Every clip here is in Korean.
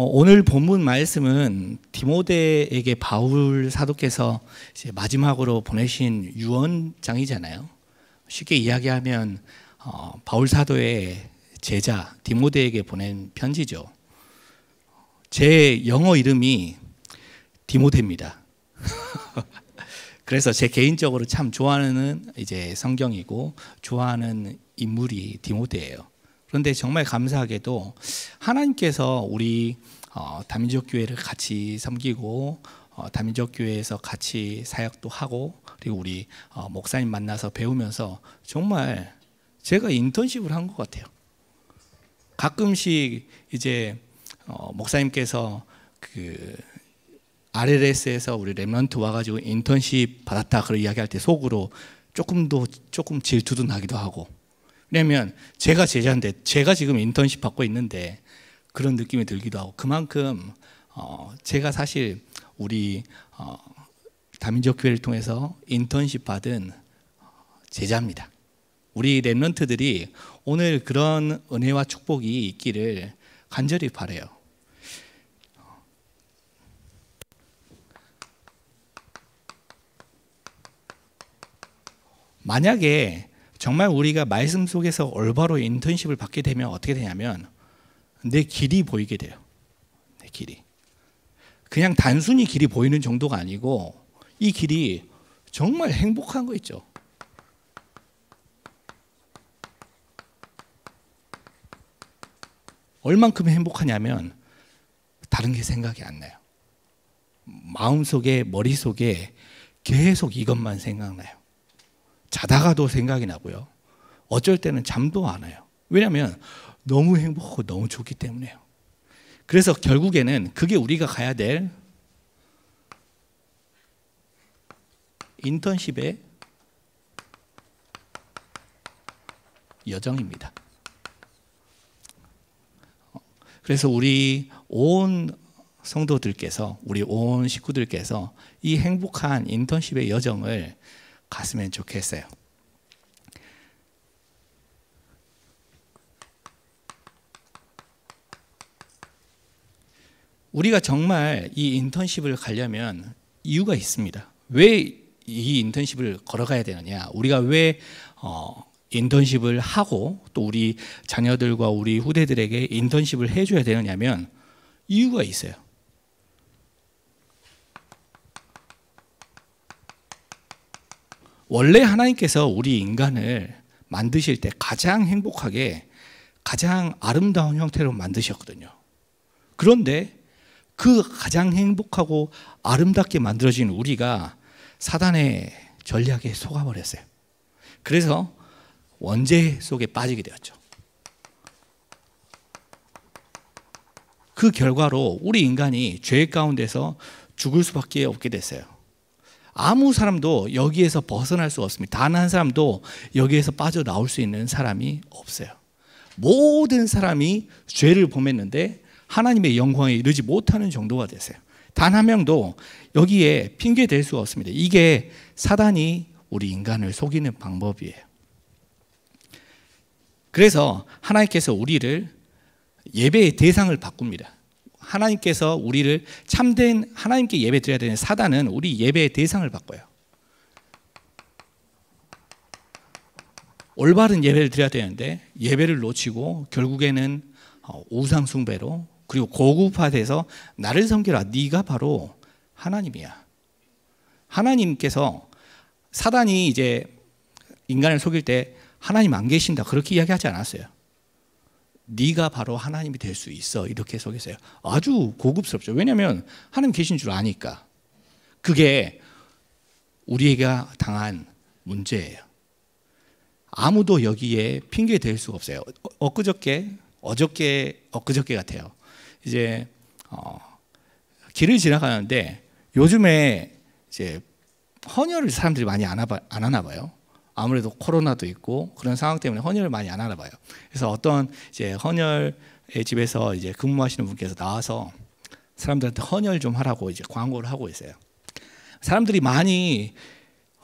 어, 오늘 본문 말씀은 디모데에게 바울 사도께서 마지막으로 보내신 유언장이잖아요. 쉽게 이야기하면 어, 바울 사도의 제자 디모데에게 보낸 편지죠. 제 영어 이름이 디모데입니다. 그래서 제 개인적으로 참 좋아하는 이제 성경이고 좋아하는 인물이 디모데예요. 그런데 정말 감사하게도 하나님께서 우리 어, 다민족 교회를 같이 섬기고 어, 다민족 교회에서 같이 사역도 하고 그리고 우리 어, 목사님 만나서 배우면서 정말 제가 인턴십을 한 것 같아요. 가끔씩 이제 어, 목사님께서 그 RLS에서 우리 랩런트 와가지고 인턴십 받았다 그런 이야기할 때 속으로 조금더 조금 질투도 나기도 하고 왜냐면 제가 제자인데 제가 지금 인턴십 받고 있는데 그런 느낌이 들기도 하고 그만큼 어 제가 사실 우리 어 다민족 교회를 통해서 인턴십 받은 어, 제자입니다. 우리 랩런트들이 오늘 그런 은혜와 축복이 있기를 간절히 바래요. 만약에 정말 우리가 말씀 속에서 올바로 인턴십을 받게 되면 어떻게 되냐면 내 길이 보이게 돼요. 내 길이. 그냥 단순히 길이 보이는 정도가 아니고 이 길이 정말 행복한 거 있죠. 얼만큼 행복하냐면 다른 게 생각이 안 나요. 마음속에 머릿속에 계속 이것만 생각나요. 자다가도 생각이 나고요. 어쩔 때는 잠도 안 와요. 왜냐하면 너무 행복하고 너무 좋기 때문에요. 그래서 결국에는 그게 우리가 가야 될 인턴십의 여정입니다. 그래서 우리 온 성도들께서, 우리 온 식구들께서 이 행복한 인턴십의 여정을 갔으면 좋겠어요. 우리가 정말 이 인턴십을 가려면 이유가 있습니다. 왜 이 인턴십을 걸어가야 되느냐? 우리가 왜 어, 인턴십을 하고 또 우리 자녀들과 우리 후대들에게 인턴십을 해줘야 되느냐면 이유가 있어요. 원래 하나님께서 우리 인간을 만드실 때 가장 행복하게 가장 아름다운 형태로 만드셨거든요. 그런데 그 가장 행복하고 아름답게 만들어진 우리가 사단의 전략에 속아버렸어요. 그래서 원죄 속에 빠지게 되었죠. 그 결과로 우리 인간이 죄 가운데서 죽을 수밖에 없게 됐어요. 아무 사람도 여기에서 벗어날 수 없습니다. 단 한 사람도 여기에서 빠져나올 수 있는 사람이 없어요. 모든 사람이 죄를 범했는데 하나님의 영광에 이르지 못하는 정도가 되세요. 단 한 명도 여기에 핑계 댈수 없습니다. 이게 사단이 우리 인간을 속이는 방법이에요. 그래서 하나님께서 우리를 예배의 대상을 바꿉니다. 하나님께서 우리를 참된 하나님께 예배 드려야 되는 사단은 우리 예배의 대상을 바꿔요. 올바른 예배를 드려야 되는데 예배를 놓치고 결국에는 어, 우상 숭배로 그리고 고급화돼서 나를 섬기라 네가 바로 하나님이야. 하나님께서 사단이 이제 인간을 속일 때 하나님 안 계신다 그렇게 이야기하지 않았어요. 네가 바로 하나님이 될 수 있어 이렇게 소개해요. 아주 고급스럽죠. 왜냐하면 하나님 계신 줄 아니까. 그게 우리가 당한 문제예요. 아무도 여기에 핑계 댈 수가 없어요. 어, 엊그저께 어저께 엊그저께 같아요. 이제 어, 길을 지나가는데 요즘에 이제 헌혈을 사람들이 많이 안, 하바, 안 하나 봐요. 아무래도 코로나도 있고 그런 상황 때문에 헌혈을 많이 안 하나 봐요. 그래서 어떤 이제 헌혈의 집에서 이제 근무하시는 분께서 나와서 사람들한테 헌혈 좀 하라고 이제 광고를 하고 있어요. 사람들이 많이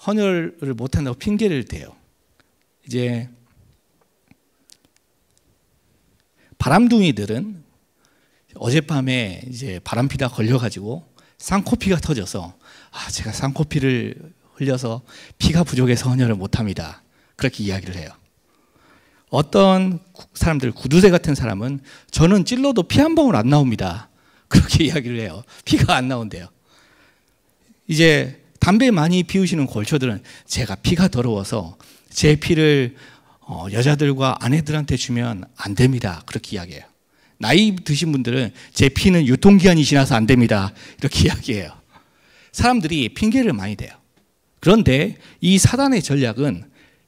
헌혈을 못 한다고 핑계를 대요. 이제 바람둥이들은 어젯밤에 이제 바람피다 걸려가지고 쌍코피가 터져서 아 제가 쌍코피를 흘려서 피가 부족해서 헌혈을 못합니다. 그렇게 이야기를 해요. 어떤 사람들 구두쇠 같은 사람은 저는 찔러도 피 한 방울 안 나옵니다. 그렇게 이야기를 해요. 피가 안 나온대요. 이제 담배 많이 피우시는 골초들은 제가 피가 더러워서 제 피를 어, 여자들과 아내들한테 주면 안 됩니다. 그렇게 이야기해요. 나이 드신 분들은 제 피는 유통기한이 지나서 안 됩니다. 이렇게 이야기해요. 사람들이 핑계를 많이 대요. 그런데 이 사단의 전략은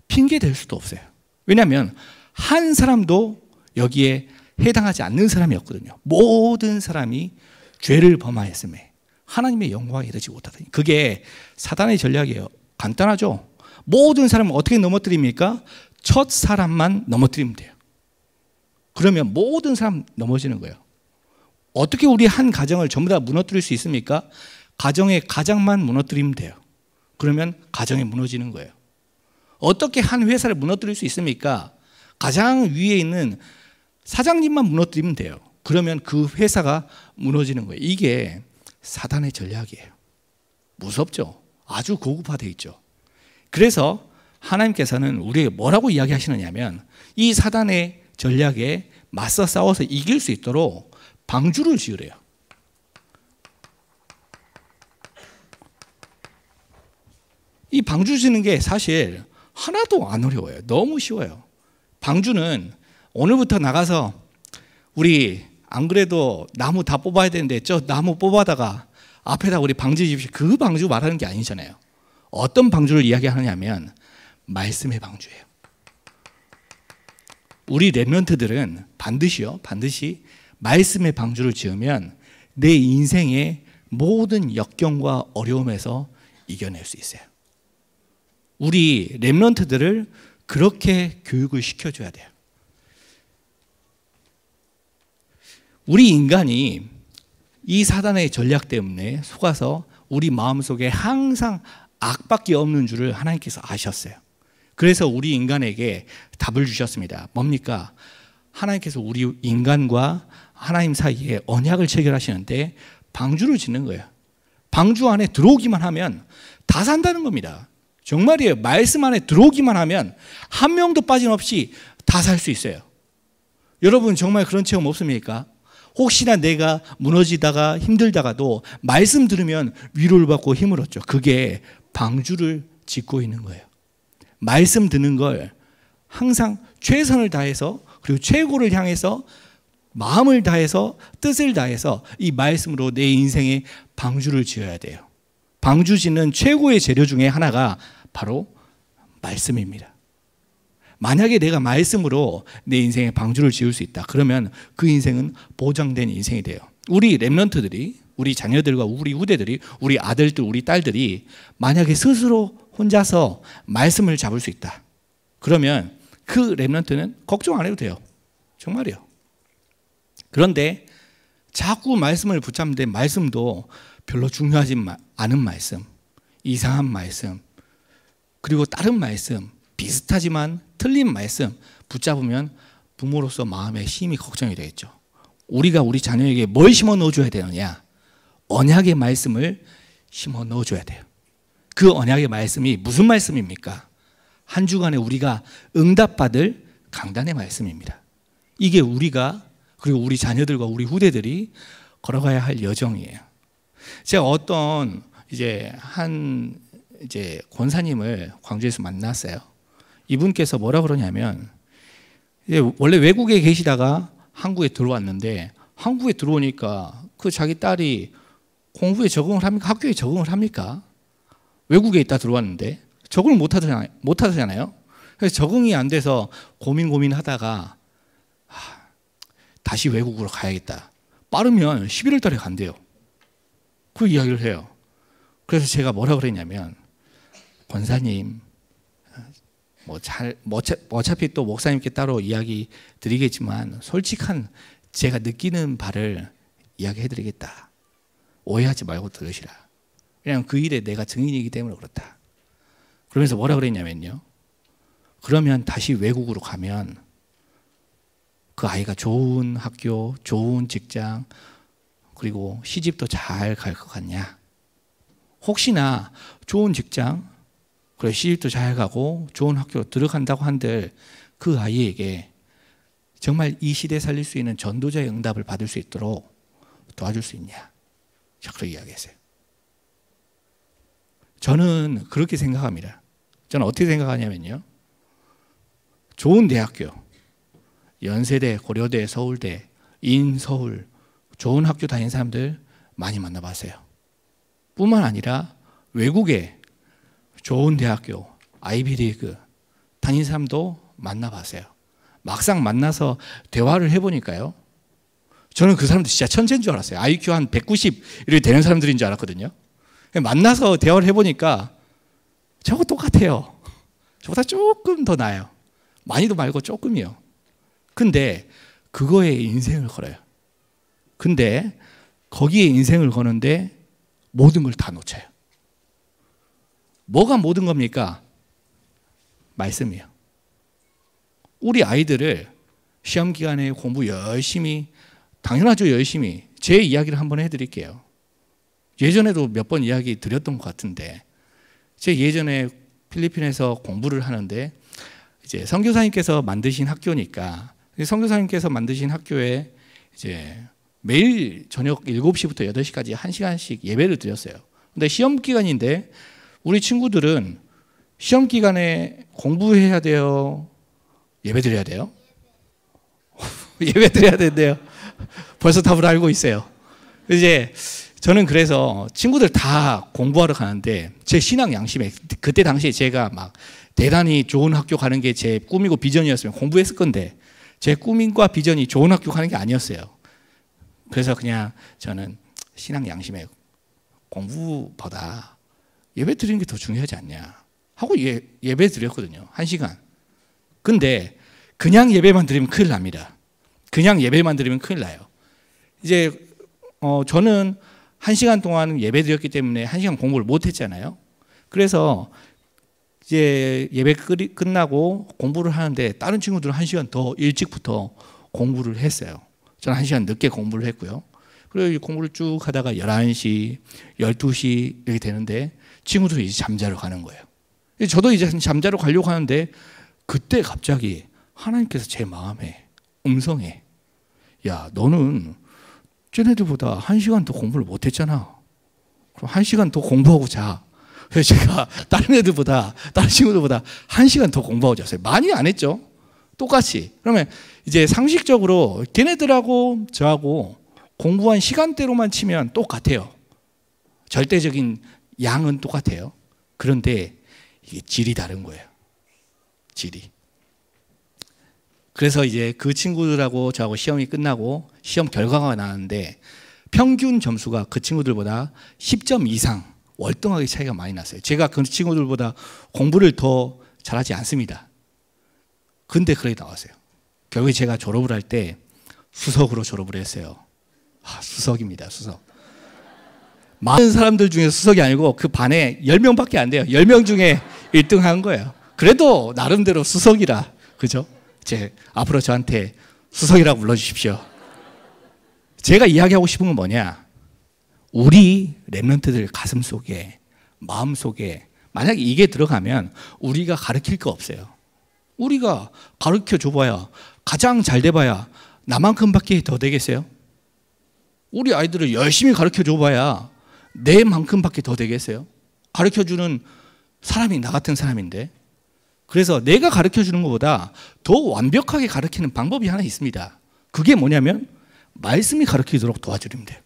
핑계될 수도 없어요. 왜냐하면 한 사람도 여기에 해당하지 않는 사람이었거든요. 모든 사람이 죄를 범하였음에 하나님의 영광이 이르지 못하더니 그게 사단의 전략이에요. 간단하죠. 모든 사람을 어떻게 넘어뜨립니까? 첫 사람만 넘어뜨리면 돼요. 그러면 모든 사람 넘어지는 거예요. 어떻게 우리 한 가정을 전부 다 무너뜨릴 수 있습니까? 가정의 가장만 무너뜨리면 돼요. 그러면 가정이 무너지는 거예요. 어떻게 한 회사를 무너뜨릴 수 있습니까? 가장 위에 있는 사장님만 무너뜨리면 돼요. 그러면 그 회사가 무너지는 거예요. 이게 사단의 전략이에요. 무섭죠? 아주 고급화되어 있죠. 그래서 하나님께서는 우리에게 뭐라고 이야기하시느냐면 이 사단의 전략에 맞서 싸워서 이길 수 있도록 방주를 지으래요. 이 방주 지는 게 사실 하나도 안 어려워요. 너무 쉬워요. 방주는 오늘부터 나가서 우리 안 그래도 나무 다 뽑아야 되는데 저 나무 뽑아다가 앞에다 우리 방주 집시 그 방주 말하는 게 아니잖아요. 어떤 방주를 이야기하느냐면 말씀의 방주예요. 우리 랩런트들은 반드시요, 반드시 말씀의 방주를 지으면 내 인생의 모든 역경과 어려움에서 이겨낼 수 있어요. 우리 랩런트들을 그렇게 교육을 시켜줘야 돼요. 우리 인간이 이 사단의 전략 때문에 속아서 우리 마음속에 항상 악밖에 없는 줄을 하나님께서 아셨어요. 그래서 우리 인간에게 답을 주셨습니다. 뭡니까? 하나님께서 우리 인간과 하나님 사이에 언약을 체결하시는데 방주를 짓는 거예요. 방주 안에 들어오기만 하면 다 산다는 겁니다. 정말이에요. 말씀 안에 들어오기만 하면 한 명도 빠짐없이 다 살 수 있어요. 여러분 정말 그런 체험 없습니까? 혹시나 내가 무너지다가 힘들다가도 말씀 들으면 위로를 받고 힘을 얻죠. 그게 방주를 짓고 있는 거예요. 말씀 듣는 걸 항상 최선을 다해서 그리고 최고를 향해서 마음을 다해서 뜻을 다해서 이 말씀으로 내 인생에 방주를 지어야 돼요. 방주 짓는 최고의 재료 중에 하나가 바로 말씀입니다. 만약에 내가 말씀으로 내 인생에 방주를 지을 수 있다. 그러면 그 인생은 보장된 인생이 돼요. 우리 랩런트들이 우리 자녀들과 우리 후대들이 우리 아들들 우리 딸들이 만약에 스스로 혼자서 말씀을 잡을 수 있다. 그러면 그 랩런트는 걱정 안 해도 돼요. 정말이요. 그런데 자꾸 말씀을 붙잡는데 말씀도 별로 중요하지 않은 말씀, 이상한 말씀, 그리고 다른 말씀 비슷하지만 틀린 말씀 붙잡으면 부모로서 마음의 힘이 걱정이 되겠죠. 우리가 우리 자녀에게 뭘 심어 넣어줘야 되느냐? 언약의 말씀을 심어 넣어줘야 돼요. 그 언약의 말씀이 무슨 말씀입니까? 한 주간에 우리가 응답받을 강단의 말씀입니다. 이게 우리가 그리고 우리 자녀들과 우리 후대들이 걸어가야 할 여정이에요. 제가 어떤 이제 한 이제 권사님을 광주에서 만났어요. 이분께서 뭐라 그러냐면 원래 외국에 계시다가 한국에 들어왔는데 한국에 들어오니까 그 자기 딸이 공부에 적응을 합니까? 학교에 적응을 합니까? 외국에 있다 들어왔는데 적응을 못 하잖아요. 그래서 적응이 안 돼서 고민 고민하다가 아, 다시 외국으로 가야겠다. 빠르면 11월 달에 간대요. 그 이야기를 해요. 그래서 제가 뭐라 그랬냐면 권사님 어, 뭐잘 뭐 뭐 어차피 또 목사님께 따로 이야기 드리겠지만 솔직한 제가 느끼는 바를 이야기해드리겠다. 오해하지 말고 들으시라. 그냥 그 일에 내가 증인이기 때문에 그렇다. 그러면서 뭐라 그랬냐면요. 그러면 다시 외국으로 가면 그 아이가 좋은 학교, 좋은 직장, 그리고 시집도 잘 갈 것 같냐? 혹시나 좋은 직장, 그래 시집도 잘 가고 좋은 학교 로 들어간다고 한들 그 아이에게 정말 이 시대 살릴 수 있는 전도자의 응답을 받을 수 있도록 도와줄 수 있냐? 자, 그렇게 이야기했어요. 저는 그렇게 생각합니다. 저는 어떻게 생각하냐면요. 좋은 대학교, 연세대, 고려대, 서울대, 인서울, 좋은 학교 다닌 사람들 많이 만나봤어요. 뿐만 아니라 외국에 좋은 대학교, 아이비리그 다닌 사람도 만나봤어요. 막상 만나서 대화를 해보니까요. 저는 그 사람들 진짜 천재인 줄 알았어요. IQ 한 190이 되는 사람들인 줄 알았거든요. 만나서 대화를 해보니까 저거 똑같아요. 저보다 조금 더 나아요. 많이도 말고 조금이요. 근데 그거에 인생을 걸어요. 근데 거기에 인생을 거는데 모든 걸 다 놓쳐요. 뭐가 모든 겁니까? 말씀이에요. 우리 아이들을 시험 기간에 공부 열심히 당연하죠 열심히 제 이야기를 한번 해드릴게요. 예전에도 몇 번 이야기 드렸던 것 같은데 제 예전에 필리핀에서 공부를 하는데 이제 선교사님께서 만드신 학교니까 선교사님께서 만드신 학교에 이제 매일 저녁 7시부터 8시까지 1시간씩 예배를 드렸어요. 근데 시험 기간인데 우리 친구들은 시험 기간에 공부해야 돼요. 예배 드려야 돼요. 예배 드려야 된대요. 벌써 답을 알고 있어요. 이제 저는 그래서 친구들 다 공부하러 가는데 제 신앙 양심에 그때 당시에 제가 막 대단히 좋은 학교 가는 게 제 꿈이고 비전이었으면 공부했을 건데 제 꿈과 비전이 좋은 학교 가는 게 아니었어요. 그래서 그냥 저는 신앙 양심에 공부보다 예배 드리는 게 더 중요하지 않냐 하고 예, 예배 드렸거든요. 한 시간. 근데 그냥 예배만 드리면 큰일 납니다. 그냥 예배만 드리면 큰일 나요. 이제 어, 저는 한 시간 동안 예배 드렸기 때문에 한 시간 공부를 못 했잖아요. 그래서 이제 예배 끝나고 공부를 하는데 다른 친구들은 한 시간 더 일찍부터 공부를 했어요. 저는 한 시간 늦게 공부를 했고요. 그리고 공부를 쭉 하다가 11시, 12시 이렇게 되는데 친구들 이제 잠자러 가는 거예요. 저도 이제 잠자러 가려고 하는데 그때 갑자기 하나님께서 제 마음에 음성에 야 너는 쟤네들보다 한 시간 더 공부를 못했잖아. 그럼 한 시간 더 공부하고 자. 그래서 제가 다른 애들보다 다른 친구들보다 한 시간 더 공부하고 잤어요. 많이 안 했죠. 똑같이. 그러면 이제 상식적으로 걔네들하고 저하고 공부한 시간대로만 치면 똑같아요. 절대적인 양은 똑같아요. 그런데 이게 질이 다른 거예요. 질이. 그래서 이제 그 친구들하고 저하고 시험이 끝나고 시험 결과가 나왔는데 평균 점수가 그 친구들보다 10점 이상 월등하게 차이가 많이 났어요. 제가 그 친구들보다 공부를 더 잘하지 않습니다. 근데 그렇게 나왔어요. 결국에 제가 졸업을 할 때 수석으로 졸업을 했어요. 아, 수석입니다. 수석. 많은 사람들 중에 수석이 아니고 그 반에 10명밖에 안 돼요. 10명 중에 1등 한 거예요. 그래도 나름대로 수석이라. 그죠? 제 앞으로 저한테 수석이라고 불러 주십시오. 제가 이야기하고 싶은 건 뭐냐? 우리 랩런트들 가슴 속에 마음 속에 만약 에 이게 들어가면 우리가 가르칠 거 없어요. 우리가 가르쳐 줘봐야 가장 잘 돼봐야 나만큼밖에 더 되겠어요? 우리 아이들을 열심히 가르쳐 줘봐야 내만큼밖에 더 되겠어요? 가르쳐 주는 사람이 나 같은 사람인데. 그래서 내가 가르쳐 주는 것보다 더 완벽하게 가르치는 방법이 하나 있습니다. 그게 뭐냐면 말씀이 가르치도록 도와주면 돼요.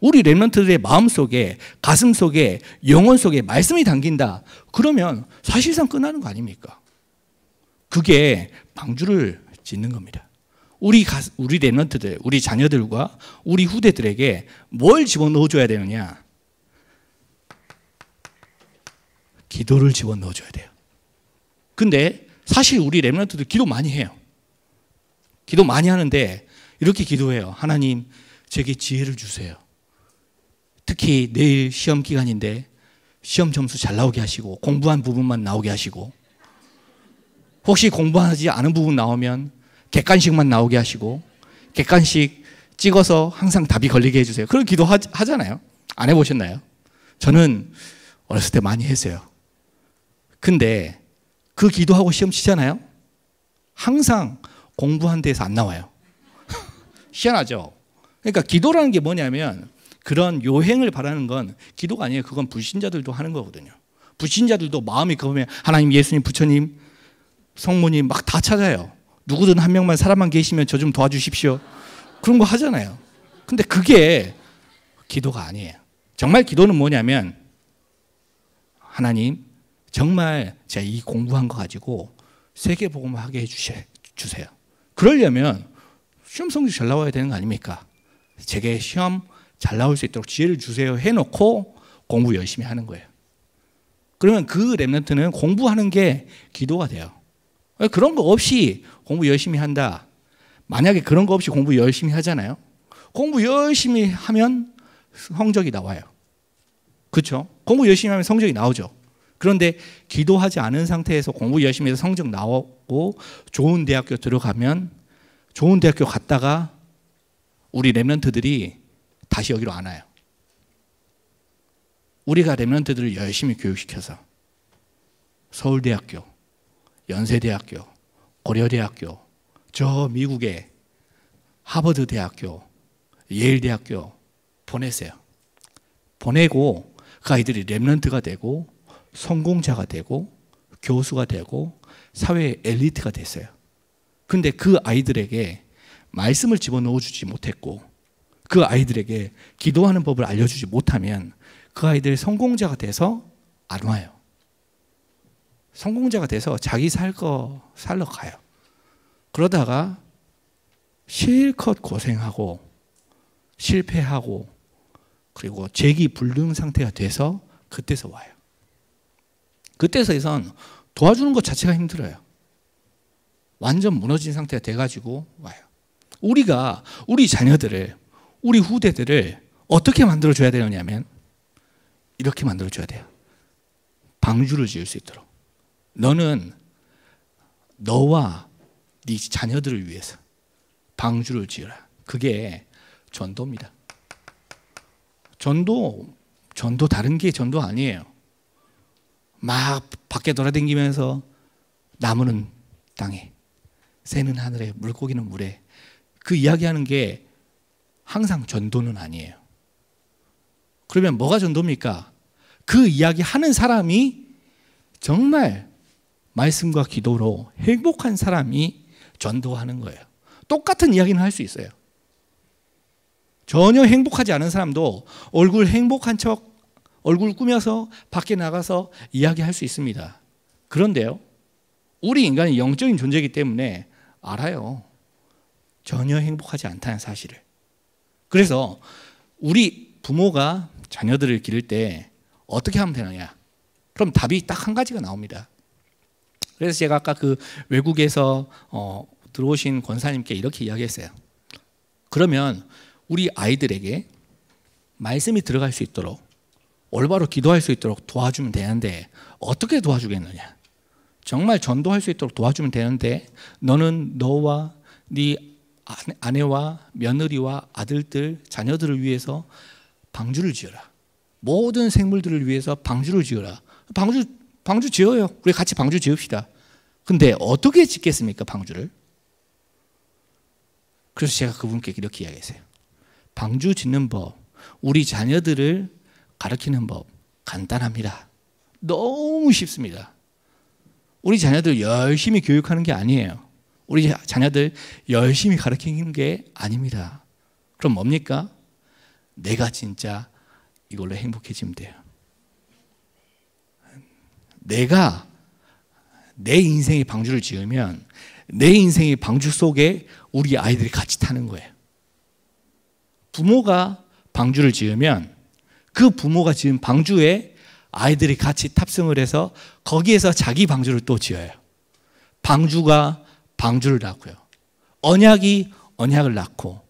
우리 랩런트들의 마음속에 가슴속에 영혼속에 말씀이 담긴다. 그러면 사실상 끝나는 거 아닙니까? 그게 방주를 짓는 겁니다. 우리 가, 우리 레넌트들, 우리 자녀들과 우리 후대들에게 뭘 집어넣어 줘야 되느냐? 기도를 집어넣어 줘야 돼요. 근데 사실 우리 레넌트들 기도 많이 해요. 기도 많이 하는데 이렇게 기도해요. 하나님, 제게 지혜를 주세요. 특히 내일 시험 기간인데 시험 점수 잘 나오게 하시고 공부한 부분만 나오게 하시고 혹시 공부하지 않은 부분 나오면 객관식만 나오게 하시고 객관식 찍어서 항상 답이 걸리게 해주세요. 그런 기도 하, 잖아요안 해보셨나요? 저는 어렸을 때 많이 했어요. 근데 그 기도하고 시험 치잖아요. 항상 공부한 데에서 안 나와요. 희한하죠. 그러니까 기도라는 게 뭐냐면 그런 요행을 바라는 건 기도가 아니에요. 그건 불신자들도 하는 거거든요. 불신자들도 마음이 그러면 하나님, 예수님, 부처님, 성모님 막 다 찾아요. 누구든 한 명만 사람만 계시면 저 좀 도와주십시오. 그런 거 하잖아요. 근데 그게 기도가 아니에요. 정말 기도는 뭐냐면 하나님 정말 제가 이 공부한 거 가지고 세계 복음하게 해 주세요. 그러려면 시험 성적 잘 나와야 되는 거 아닙니까? 제게 시험 잘 나올 수 있도록 지혜를 주세요 해놓고 공부 열심히 하는 거예요. 그러면 그 랩런트는 공부하는 게 기도가 돼요. 그러니까 그런 거 없이 공부 열심히 한다. 만약에 그런 거 없이 공부 열심히 하잖아요. 공부 열심히 하면 성적이 나와요. 그렇죠? 공부 열심히 하면 성적이 나오죠. 그런데 기도하지 않은 상태에서 공부 열심히 해서 성적 나오고 좋은 대학교 들어가면 좋은 대학교 갔다가 우리 레런트들이 다시 여기로 안 와요. 우리가 레런트들을 열심히 교육시켜서 서울대학교, 연세대학교, 고려대학교, 저 미국의 하버드 대학교, 예일 대학교 보내세요. 보내고 그 아이들이 랩런트가 되고 성공자가 되고 교수가 되고 사회의 엘리트가 됐어요. 근데 그 아이들에게 말씀을 집어넣어 주지 못했고 그 아이들에게 기도하는 법을 알려주지 못하면 그 아이들이 성공자가 돼서 안 와요. 성공자가 돼서 자기 살 거 살러 가요. 그러다가 실컷 고생하고 실패하고 그리고 재기 불능 상태가 돼서 그때서 와요. 그때서에선 도와주는 것 자체가 힘들어요. 완전 무너진 상태가 돼가지고 와요. 우리가 우리 자녀들을 우리 후대들을 어떻게 만들어줘야 되느냐면 이렇게 만들어줘야 돼요. 방주를 지을 수 있도록. 너는 너와 네 자녀들을 위해서 방주를 지어라 그게 전도입니다. 전도 전도 다른 게 전도 아니에요. 막 밖에 돌아다니면서 나무는 땅에, 새는 하늘에, 물고기는 물에 그 이야기하는 게 항상 전도는 아니에요. 그러면 뭐가 전도입니까? 그 이야기 하는 사람이 정말 말씀과 기도로 행복한 사람이 전도하는 거예요. 똑같은 이야기는 할 수 있어요. 전혀 행복하지 않은 사람도 얼굴 행복한 척, 얼굴 꾸며서 밖에 나가서 이야기할 수 있습니다. 그런데요, 우리 인간은 영적인 존재이기 때문에 알아요. 전혀 행복하지 않다는 사실을. 그래서 우리 부모가 자녀들을 기를 때 어떻게 하면 되느냐? 그럼 답이 딱 한 가지가 나옵니다. 그래서 제가 아까 그 외국에서 어, 들어오신 권사님께 이렇게 이야기했어요. 그러면 우리 아이들에게 말씀이 들어갈 수 있도록 올바로 기도할 수 있도록 도와주면 되는데 어떻게 도와주겠느냐? 정말 전도할 수 있도록 도와주면 되는데 너는 너와 네 아내와 며느리와 아들들 자녀들을 위해서 방주를 지어라. 모든 생물들을 위해서 방주를 지어라. 방주 방주 지어요. 우리 같이 방주 지읍시다. 근데 어떻게 짓겠습니까, 방주를? 그래서 제가 그분께 이렇게 이야기했어요. 방주 짓는 법, 우리 자녀들을 가르치는 법, 간단합니다. 너무 쉽습니다. 우리 자녀들 열심히 교육하는 게 아니에요. 우리 자녀들 열심히 가르치는 게 아닙니다. 그럼 뭡니까? 내가 진짜 이걸로 행복해지면 돼요. 내가 내 인생의 방주를 지으면 내 인생의 방주 속에 우리 아이들이 같이 타는 거예요. 부모가 방주를 지으면 그 부모가 지은 방주에 아이들이 같이 탑승을 해서 거기에서 자기 방주를 또 지어요. 방주가 방주를 낳고요. 언약이 언약을 낳고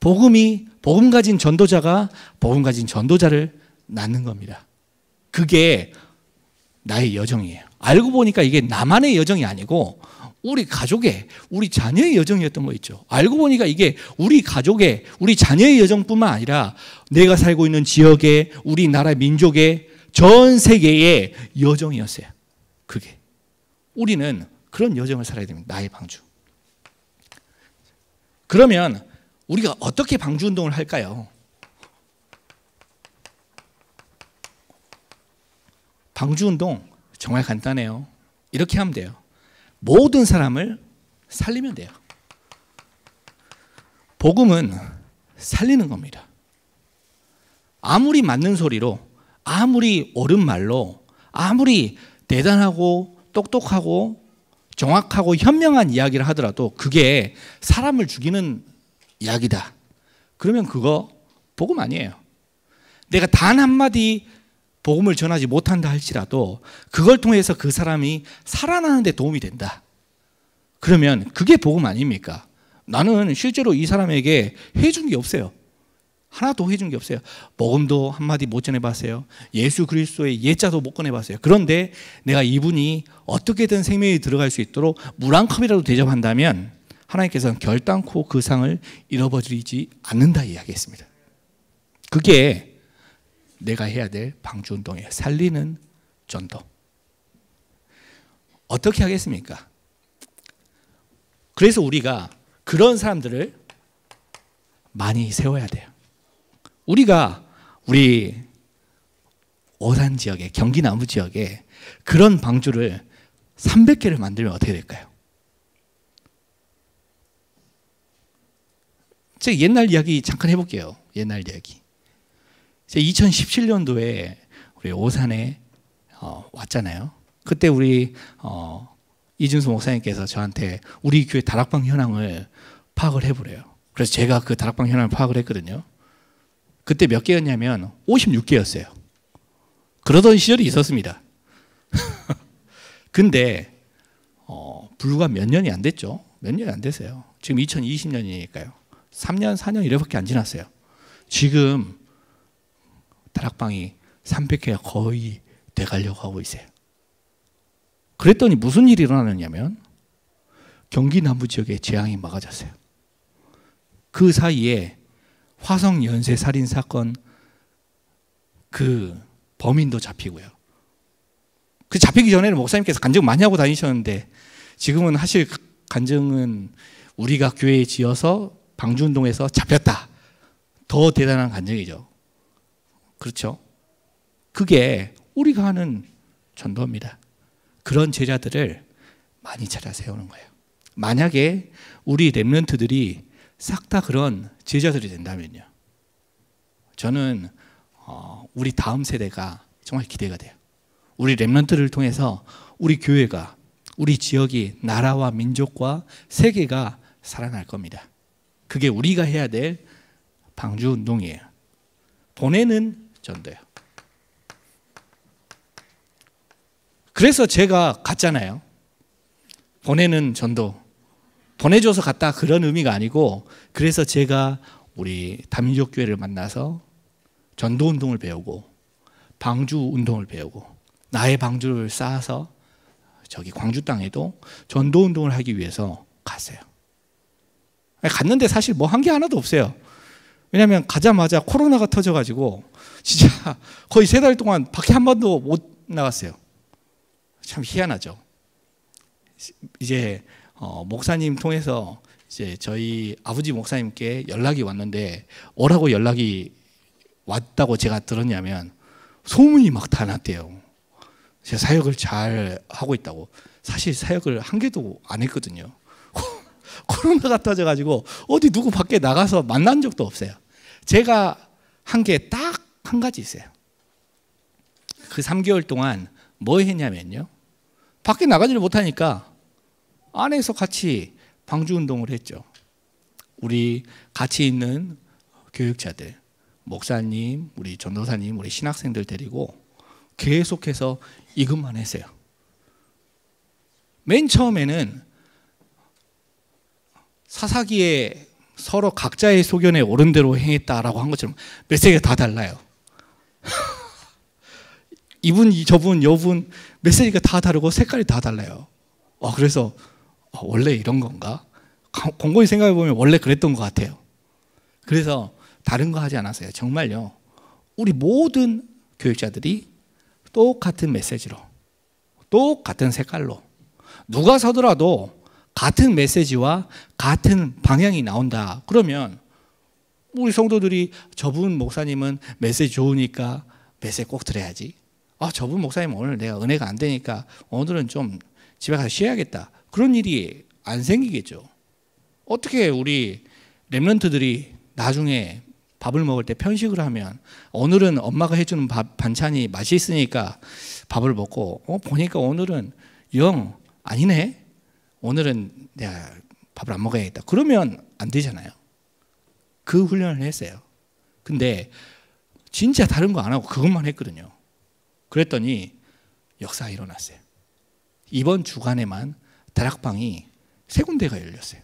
복음이 복음 가진 전도자가 복음 가진 전도자를 낳는 겁니다. 그게 나의 여정이에요. 알고 보니까 이게 나만의 여정이 아니고 우리 가족의, 우리 자녀의 여정이었던 거 있죠. 알고 보니까 이게 우리 가족의, 우리 자녀의 여정뿐만 아니라 내가 살고 있는 지역의, 우리나라 민족의, 전 세계의 여정이었어요. 그게. 우리는 그런 여정을 살아야 됩니다. 나의 방주. 그러면 우리가 어떻게 방주 운동을 할까요? 방주운동 정말 간단해요. 이렇게 하면 돼요. 모든 사람을 살리면 돼요. 복음은 살리는 겁니다. 아무리 맞는 소리로, 아무리 옳은 말로, 아무리 대단하고 똑똑하고 정확하고 현명한 이야기를 하더라도 그게 사람을 죽이는 이야기다. 그러면 그거 복음 아니에요. 내가 단 한마디 복음을 전하지 못한다 할지라도 그걸 통해서 그 사람이 살아나는 데 도움이 된다. 그러면 그게 복음 아닙니까? 나는 실제로 이 사람에게 해준 게 없어요. 하나도 해준 게 없어요. 복음도 한마디 못 전해봤어요. 예수 그리스도의 예자도 못 꺼내봤어요. 그런데 내가 이분이 어떻게든 생명이 들어갈 수 있도록 물 한 컵이라도 대접한다면 하나님께서는 결단코 그 상을 잃어버리지 않는다 이야기했습니다. 그게 내가 해야 될 방주 운동이에요. 살리는 전도. 어떻게 하겠습니까? 그래서 우리가 그런 사람들을 많이 세워야 돼요. 우리가 우리 오산 지역에 경기 남부 지역에 그런 방주를 300개를 만들면 어떻게 될까요? 제 옛날 이야기 잠깐 해볼게요. 옛날 이야기. 이제 2017년도에 우리 오산에 어, 왔잖아요. 그때 우리 어, 이준수 목사님께서 저한테 우리 교회 다락방 현황을 파악을 해보래요. 그래서 제가 그 다락방 현황을 파악을 했거든요. 그때 몇 개였냐면 56개였어요. 그러던 시절이 있었습니다. 근데 어, 불과 몇 년이 안 됐죠. 몇 년이 안 됐어요. 지금 2020년이니까요. 3년, 4년 이래밖에 안 지났어요. 지금 다락방이 300회가 거의 돼가려고 하고 있어요. 그랬더니 무슨 일이 일어나느냐면 경기 남부 지역에 재앙이 막아졌어요. 그 사이에 화성 연쇄 살인 사건 그 범인도 잡히고요. 그 잡히기 전에는 목사님께서 간증 많이 하고 다니셨는데 지금은 하실 그 간증은 우리가 교회에 지어서 방주운동에서 잡혔다. 더 대단한 간증이죠. 그렇죠? 그게 우리가 하는 전도입니다. 그런 제자들을 많이 찾아 세우는 거예요. 만약에 우리 랩런트들이 싹 다 그런 제자들이 된다면요. 저는 어, 우리 다음 세대가 정말 기대가 돼요. 우리 랩런트를 통해서 우리 교회가 우리 지역이 나라와 민족과 세계가 살아날 겁니다. 그게 우리가 해야 될 방주 운동이에요. 보내는 전도요. 그래서 제가 갔잖아요. 보내는 전도. 보내줘서 갔다 그런 의미가 아니고 그래서 제가 우리 담민족 교회를 만나서 전도 운동을 배우고 방주 운동을 배우고 나의 방주를 쌓아서 저기 광주 땅에도 전도 운동을 하기 위해서 갔어요. 갔는데 사실 뭐 한 게 하나도 없어요. 왜냐하면 가자마자 코로나가 터져가지고 진짜 거의 세 달 동안 밖에 한 번도 못 나갔어요. 참 희한하죠. 이제 어, 목사님 통해서 이제 저희 아버지 목사님께 연락이 왔는데 뭐라고 연락이 왔다고 제가 들었냐면 소문이 막 다 났대요. 제가 사역을 잘 하고 있다고. 사실 사역을 한 개도 안 했거든요. 코로나가 터져가지고 어디 누구 밖에 나가서 만난 적도 없어요. 제가 한게딱 한 가지 있어요. 그 3개월 동안 뭐 했냐면요. 밖에 나가지를 못하니까 안에서 같이 방주 운동을 했죠. 우리 같이 있는 교육자들, 목사님, 우리 전도사님, 우리 신학생들 데리고 계속해서 이것만 했어요. 맨 처음에는 사사기에 서로 각자의 소견에 오른 대로 행했다라고 한 것처럼 메시지가 다 달라요. 이분, 저분, 여분 메시지가 다 다르고 색깔이 다 달라요. 어, 그래서 어, 원래 이런 건가? 공고히 생각해 보면 원래 그랬던 것 같아요. 그래서 다른 거 하지 않았어요. 정말요. 우리 모든 교육자들이 똑같은 메시지로, 똑같은 색깔로, 누가 서더라도 같은 메시지와 같은 방향이 나온다. 그러면 우리 성도들이 저분 목사님은 메시지 좋으니까 메시지 꼭 들어야지. 아, 저분 목사님 오늘 내가 은혜가 안 되니까 오늘은 좀 집에 가서 쉬어야겠다. 그런 일이 안 생기겠죠. 어떻게 우리 랩런트들이 나중에 밥을 먹을 때 편식을 하면 오늘은 엄마가 해주는 밥, 반찬이 맛있으니까 밥을 먹고 어, 보니까 오늘은 영 아니네 오늘은 내가 밥을 안 먹어야겠다 그러면 안 되잖아요 그 훈련을 했어요. 근데 진짜 다른 거 안 하고 그것만 했거든요. 그랬더니 역사가 일어났어요. 이번 주간에만 다락방이 세 군데가 열렸어요.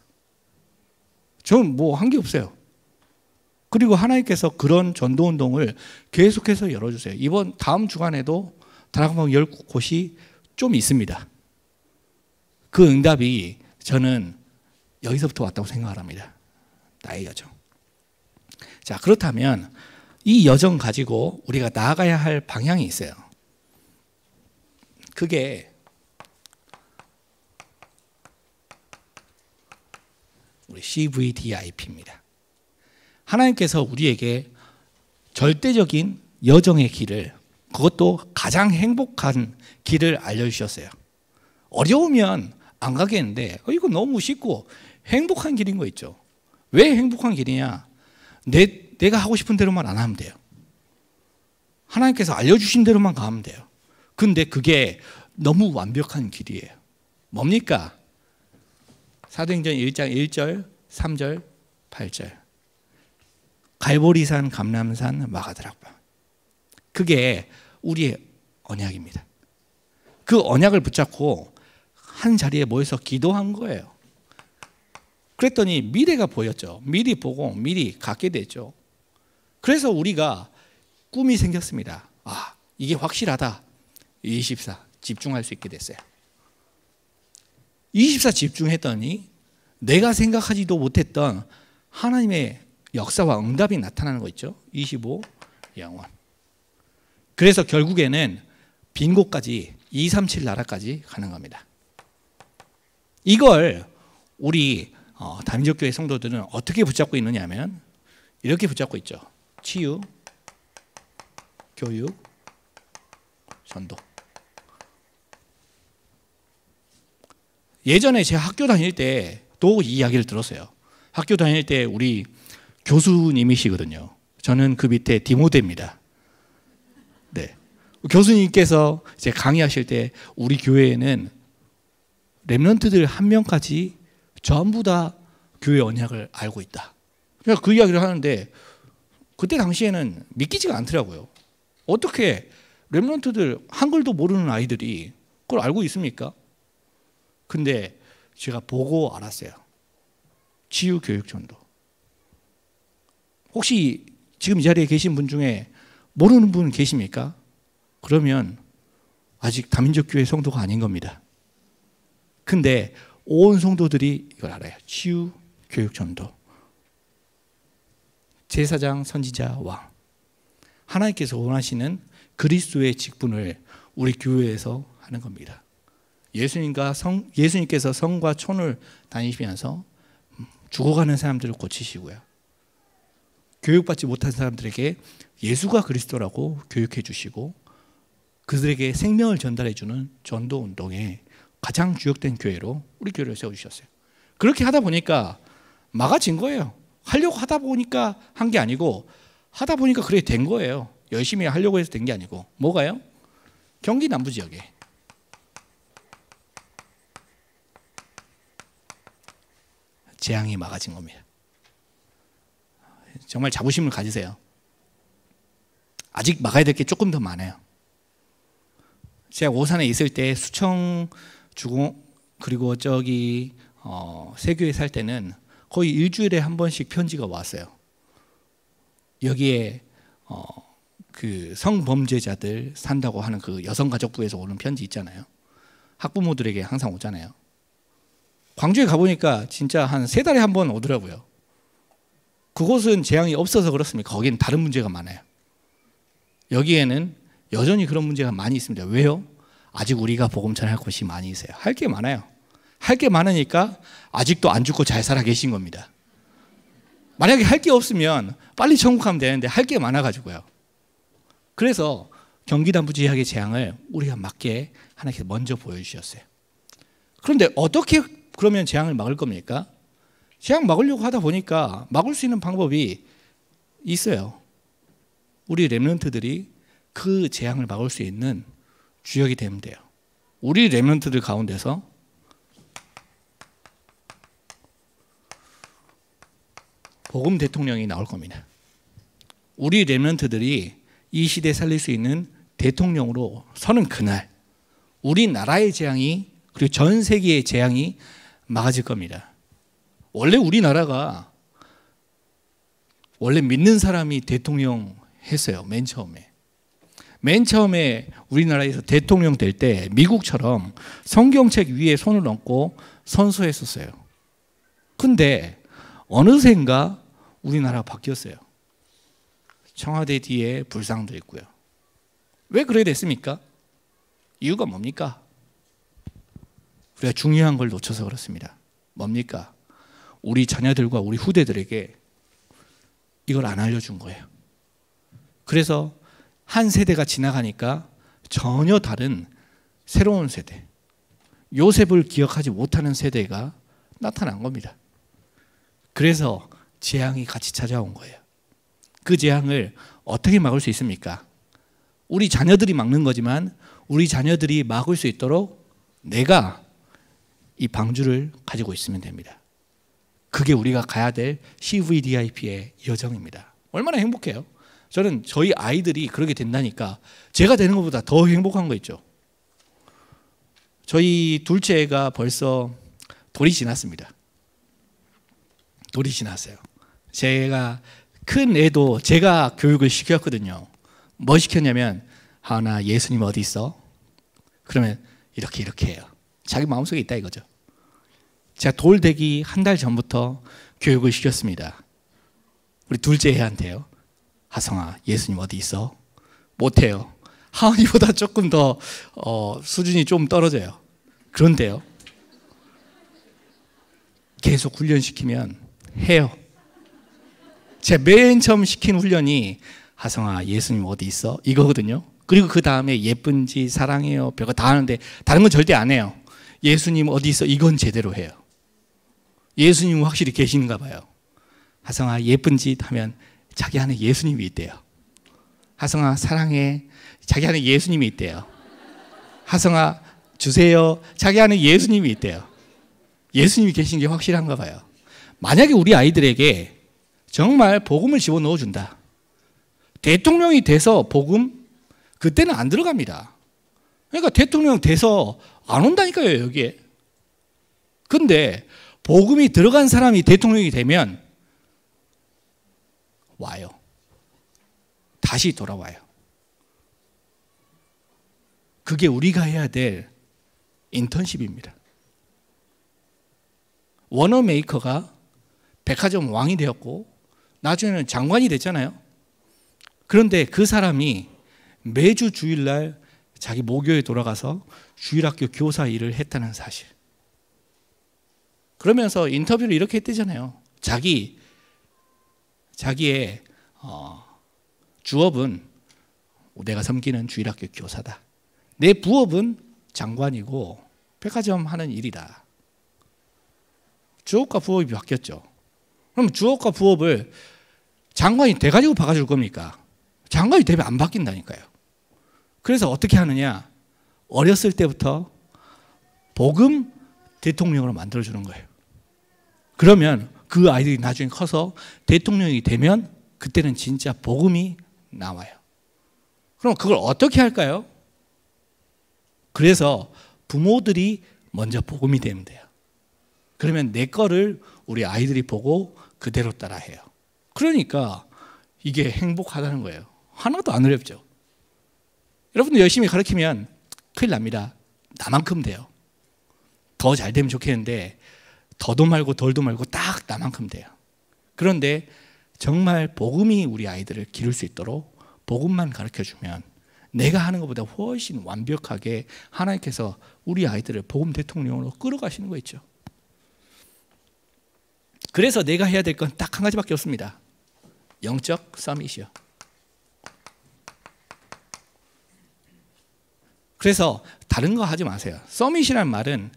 저는 뭐 한 게 없어요. 그리고 하나님께서 그런 전도 운동을 계속해서 열어주세요. 이번 다음 주간에도 다락방 열 곳이 좀 있습니다. 그 응답이 저는 여기서부터 왔다고 생각을 합니다. 나의 여정. 자, 그렇다면 이 여정 가지고 우리가 나아가야 할 방향이 있어요. 그게 우리 CVDIP입니다. 하나님께서 우리에게 절대적인 여정의 길을 그것도 가장 행복한 길을 알려주셨어요. 어려우면 안 가겠는데 어, 이거 너무 쉽고 행복한 길인 거 있죠. 왜 행복한 길이냐? 내, 내가 하고 싶은 대로만 안 하면 돼요. 하나님께서 알려주신 대로만 가면 돼요. 근데 그게 너무 완벽한 길이에요. 뭡니까? 사도행전 1장 1절, 3절, 8절. 갈보리산, 감람산, 마가드락방. 그게 우리의 언약입니다. 그 언약을 붙잡고 한 자리에 모여서 기도한 거예요. 그랬더니 미래가 보였죠. 미리 보고 미리 갖게 되죠. 그래서 우리가 꿈이 생겼습니다. 아, 이게 확실하다. 24 집중할 수 있게 됐어요. 24 집중했더니 내가 생각하지도 못했던 하나님의 역사와 응답이 나타나는 거 있죠. 25 영원. 그래서 결국에는 빈 곳까지 237 나라까지 가는 겁니다. 이걸 우리 어, 다민족 교회 성도들은 어떻게 붙잡고 있느냐면 이렇게 붙잡고 있죠. 치유, 교육, 전도. 예전에 제 학교 다닐 때또이 이야기를 들었어요. 학교 다닐 때 우리 교수님이시거든요. 저는 그 밑에 디모데입니다. 네. 교수님께서 이제 강의하실 때 우리 교회에는 랩런트들 한 명까지 전부 다 교회 언약을 알고 있다. 그래서 그 이야기를 하는데 그때 당시에는 믿기지가 않더라고요. 어떻게 렘런트들 한글도 모르는 아이들이 그걸 알고 있습니까? 근데 제가 보고 알았어요. 지유 교육 전도. 혹시 지금 이 자리에 계신 분 중에 모르는 분 계십니까? 그러면 아직 다민족 교회 성도가 아닌 겁니다. 근데 온 성도들이 이걸 알아요. 치유, 교육, 전도. 제사장, 선지자, 왕. 하나님께서 원하시는 그리스도의 직분을 우리 교회에서 하는 겁니다. 예수님과 성, 예수님께서 성과 촌을 다니시면서 죽어가는 사람들을 고치시고요. 교육받지 못한 사람들에게 예수가 그리스도라고 교육해 주시고 그들에게 생명을 전달해 주는 전도 운동에 가장 주역된 교회로 우리 교회를 세워주셨어요. 그렇게 하다 보니까 막아진 거예요. 하려고 하다 보니까 한 게 아니고 하다 보니까 그래 된 거예요. 열심히 하려고 해서 된 게 아니고 뭐가요? 경기 남부 지역에 재앙이 막아진 겁니다. 정말 자부심을 가지세요. 아직 막아야 될 게 조금 더 많아요. 제가 오산에 있을 때 수청 주공 그리고 저기 어, 세교에 살 때는 거의 일주일에 한 번씩 편지가 왔어요. 여기에 어, 그 성범죄자들 산다고 하는 그 여성가족부에서 오는 편지 있잖아요. 학부모들에게 항상 오잖아요. 광주에 가보니까 진짜 한 세 달에 한 번 오더라고요. 그곳은 재앙이 없어서 그렇습니다. 거긴 다른 문제가 많아요. 여기에는 여전히 그런 문제가 많이 있습니다. 왜요? 아직 우리가 복음 전할 곳이 많이 있어요. 할 게 많아요. 할 게 많으니까 아직도 안 죽고 잘 살아 계신 겁니다. 만약에 할 게 없으면 빨리 천국 하면 되는데 할 게 많아가지고요. 그래서 경기남부지역의 재앙을 우리가 맞게 하나님께서 먼저 보여주셨어요. 그런데 어떻게 그러면 재앙을 막을 겁니까? 재앙 막으려고 하다 보니까 막을 수 있는 방법이 있어요. 우리 랩런트들이 그 재앙을 막을 수 있는 주역이 되면 돼요. 우리 레멘트들 가운데서 복음 대통령이 나올 겁니다. 우리 레멘트들이 이 시대 살릴 수 있는 대통령으로 서는 그날 우리나라의 재앙이 그리고 전 세계의 재앙이 막아질 겁니다. 원래 우리나라가 원래 믿는 사람이 대통령 했어요. 맨 처음에. 맨 처음에 우리나라에서 대통령 될 때 미국처럼 성경책 위에 손을 얹고 선수했었어요. 근데 어느샌가 우리나라 바뀌었어요. 청와대 뒤에 불상도 있고요. 왜 그래야 됐습니까? 이유가 뭡니까? 우리가 중요한 걸 놓쳐서 그렇습니다. 뭡니까? 우리 자녀들과 우리 후대들에게 이걸 안 알려준 거예요. 그래서 한 세대가 지나가니까 전혀 다른 새로운 세대, 요셉을 기억하지 못하는 세대가 나타난 겁니다. 그래서 재앙이 같이 찾아온 거예요. 그 재앙을 어떻게 막을 수 있습니까? 우리 자녀들이 막는 거지만 우리 자녀들이 막을 수 있도록 내가 이 방주를 가지고 있으면 됩니다. 그게 우리가 가야 될 CVDIP의 여정입니다. 얼마나 행복해요. 저는 저희 아이들이 그렇게 된다니까 제가 되는 것보다 더 행복한 거 있죠. 저희 둘째가 벌써 돌이 지났습니다. 돌이 지났어요. 제가 큰 애도 제가 교육을 시켰거든요. 뭐 시켰냐면 하나 아, 예수님 어디 있어? 그러면 이렇게 이렇게 해요. 자기 마음속에 있다 이거죠. 제가 돌 되기 한 달 전부터 교육을 시켰습니다. 우리 둘째 애한테요. 하성아 예수님 어디 있어? 못해요. 하은이보다 조금 더 어, 수준이 좀 떨어져요. 그런데요. 계속 훈련시키면 해요. 제맨 처음 시킨 훈련이 하성아 예수님 어디 있어? 이거거든요. 그리고 그 다음에 예쁜지 사랑해요. 별거 다 하는데 다른 건 절대 안 해요. 예수님 어디 있어? 이건 제대로 해요. 예수님은 확실히 계시는가 봐요. 하성아 예쁜지 하면 자기 안에 예수님이 있대요. 하성아 사랑해. 자기 안에 예수님이 있대요. 하성아 주세요. 자기 안에 예수님이 있대요. 예수님이 계신 게 확실한가 봐요. 만약에 우리 아이들에게 정말 복음을 집어넣어 준다. 대통령이 돼서 복음 그때는 안 들어갑니다. 그러니까 대통령 돼서 안 온다니까요, 여기에. 근데 복음이 들어간 사람이 대통령이 되면 와요. 다시 돌아와요. 그게 우리가 해야 될 인턴십입니다. 워너메이커가 백화점 왕이 되었고 나중에는 장관이 됐잖아요. 그런데 그 사람이 매주 주일날 자기 모교에 돌아가서 주일학교 교사 일을 했다는 사실. 그러면서 인터뷰를 이렇게 했대잖아요. 자기 자기의 어, 주업은 내가 섬기는 주일학교 교사다. 내 부업은 장관이고 백화점 하는 일이다. 주업과 부업이 바뀌었죠. 그럼 주업과 부업을 장관이 돼가지고 박아줄 겁니까? 장관이 되면 안 바뀐다니까요. 그래서 어떻게 하느냐? 어렸을 때부터 복음 대통령으로 만들어주는 거예요. 그러면 그 아이들이 나중에 커서 대통령이 되면 그때는 진짜 복음이 나와요. 그럼 그걸 어떻게 할까요? 그래서 부모들이 먼저 복음이 되면 돼요. 그러면 내 거를 우리 아이들이 보고 그대로 따라 해요. 그러니까 이게 행복하다는 거예요. 하나도 안 어렵죠. 여러분도 열심히 가르치면 큰일 납니다. 나만큼 돼요. 더 잘 되면 좋겠는데 더도 말고 덜도 말고 딱 나만큼 돼요. 그런데 정말 복음이 우리 아이들을 기를 수 있도록 복음만 가르쳐 주면 내가 하는 것보다 훨씬 완벽하게 하나님께서 우리 아이들을 복음 대통령으로 끌어가시는 거 있죠. 그래서 내가 해야 될 건 딱 한 가지밖에 없습니다. 영적 서밋이요. 그래서 다른 거 하지 마세요. 서밋이란 말은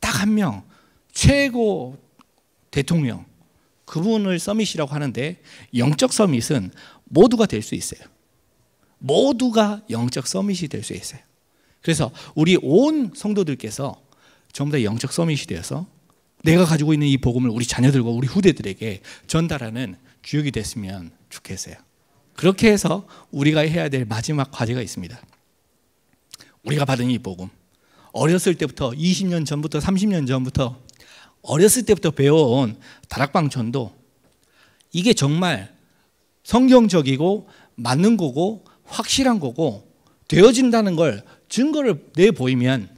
딱한명 최고 대통령 그분을 서밋이라고 하는데 영적 서밋은 모두가 될 수 있어요. 모두가 영적 서밋이 될 수 있어요. 그래서 우리 온 성도들께서 전부 다 영적 서밋이 되어서 내가 가지고 있는 이 복음을 우리 자녀들과 우리 후대들에게 전달하는 주역이 됐으면 좋겠어요. 그렇게 해서 우리가 해야 될 마지막 과제가 있습니다. 우리가 받은 이 복음. 어렸을 때부터 20년 전부터 30년 전부터 어렸을 때부터 배워온 다락방 전도 이게 정말 성경적이고 맞는 거고 확실한 거고 되어진다는 걸 증거를 내 보이면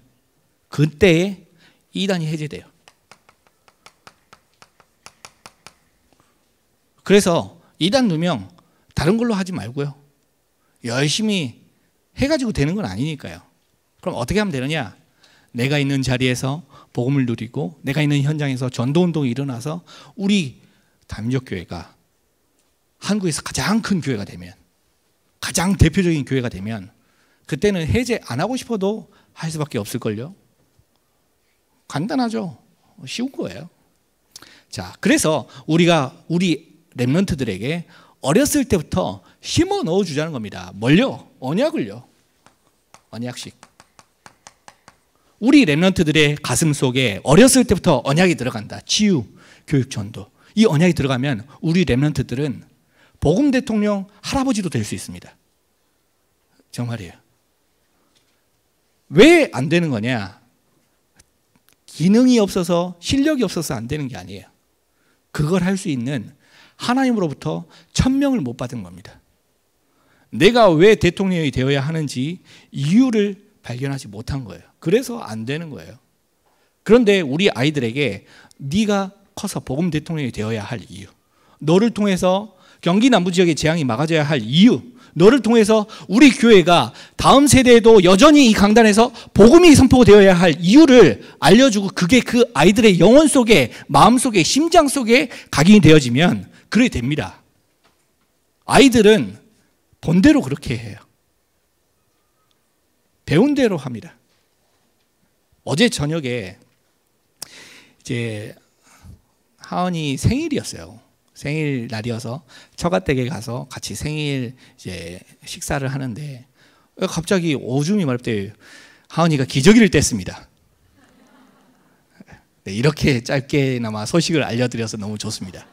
그때에 이단이 해제돼요. 그래서 이단 누명 다른 걸로 하지 말고요. 열심히 해가지고 되는 건 아니니까요. 그럼 어떻게 하면 되느냐? 내가 있는 자리에서 복음을 누리고 내가 있는 현장에서 전도 운동이 일어나서 우리 담력 교회가 한국에서 가장 큰 교회가 되면 가장 대표적인 교회가 되면 그때는 해제 안 하고 싶어도 할 수밖에 없을걸요. 간단하죠. 쉬운 거예요. 자, 그래서 우리가 우리 랩런트들에게 어렸을 때부터 심어 넣어 주자는 겁니다. 뭘요? 언약을요. 언약식. 우리 랩런트들의 가슴 속에 어렸을 때부터 언약이 들어간다. 치유, 교육, 전도. 이 언약이 들어가면 우리 랩런트들은 복음 대통령 할아버지도 될 수 있습니다. 정말이에요. 왜 안 되는 거냐? 기능이 없어서 실력이 없어서 안 되는 게 아니에요. 그걸 할 수 있는 하나님으로부터 천명을 못 받은 겁니다. 내가 왜 대통령이 되어야 하는지 이유를 발견하지 못한 거예요. 그래서 안 되는 거예요. 그런데 우리 아이들에게 네가 커서 복음 대통령이 되어야 할 이유, 너를 통해서 경기 남부 지역의 재앙이 막아져야 할 이유, 너를 통해서 우리 교회가 다음 세대에도 여전히 이 강단에서 복음이 선포되어야 할 이유를 알려주고 그게 그 아이들의 영혼 속에, 마음 속에, 심장 속에 각인이 되어지면 그래 됩니다. 아이들은 본대로 그렇게 해요. 배운 대로 합니다. 어제 저녁에 이제 하은이 생일이었어요. 생일 날이어서 처가댁에 가서 같이 생일 이제 식사를 하는데 갑자기 오줌이 마를 때 하은이가 기저귀를 뗐습니다. 네, 이렇게 짧게나마 소식을 알려드려서 너무 좋습니다.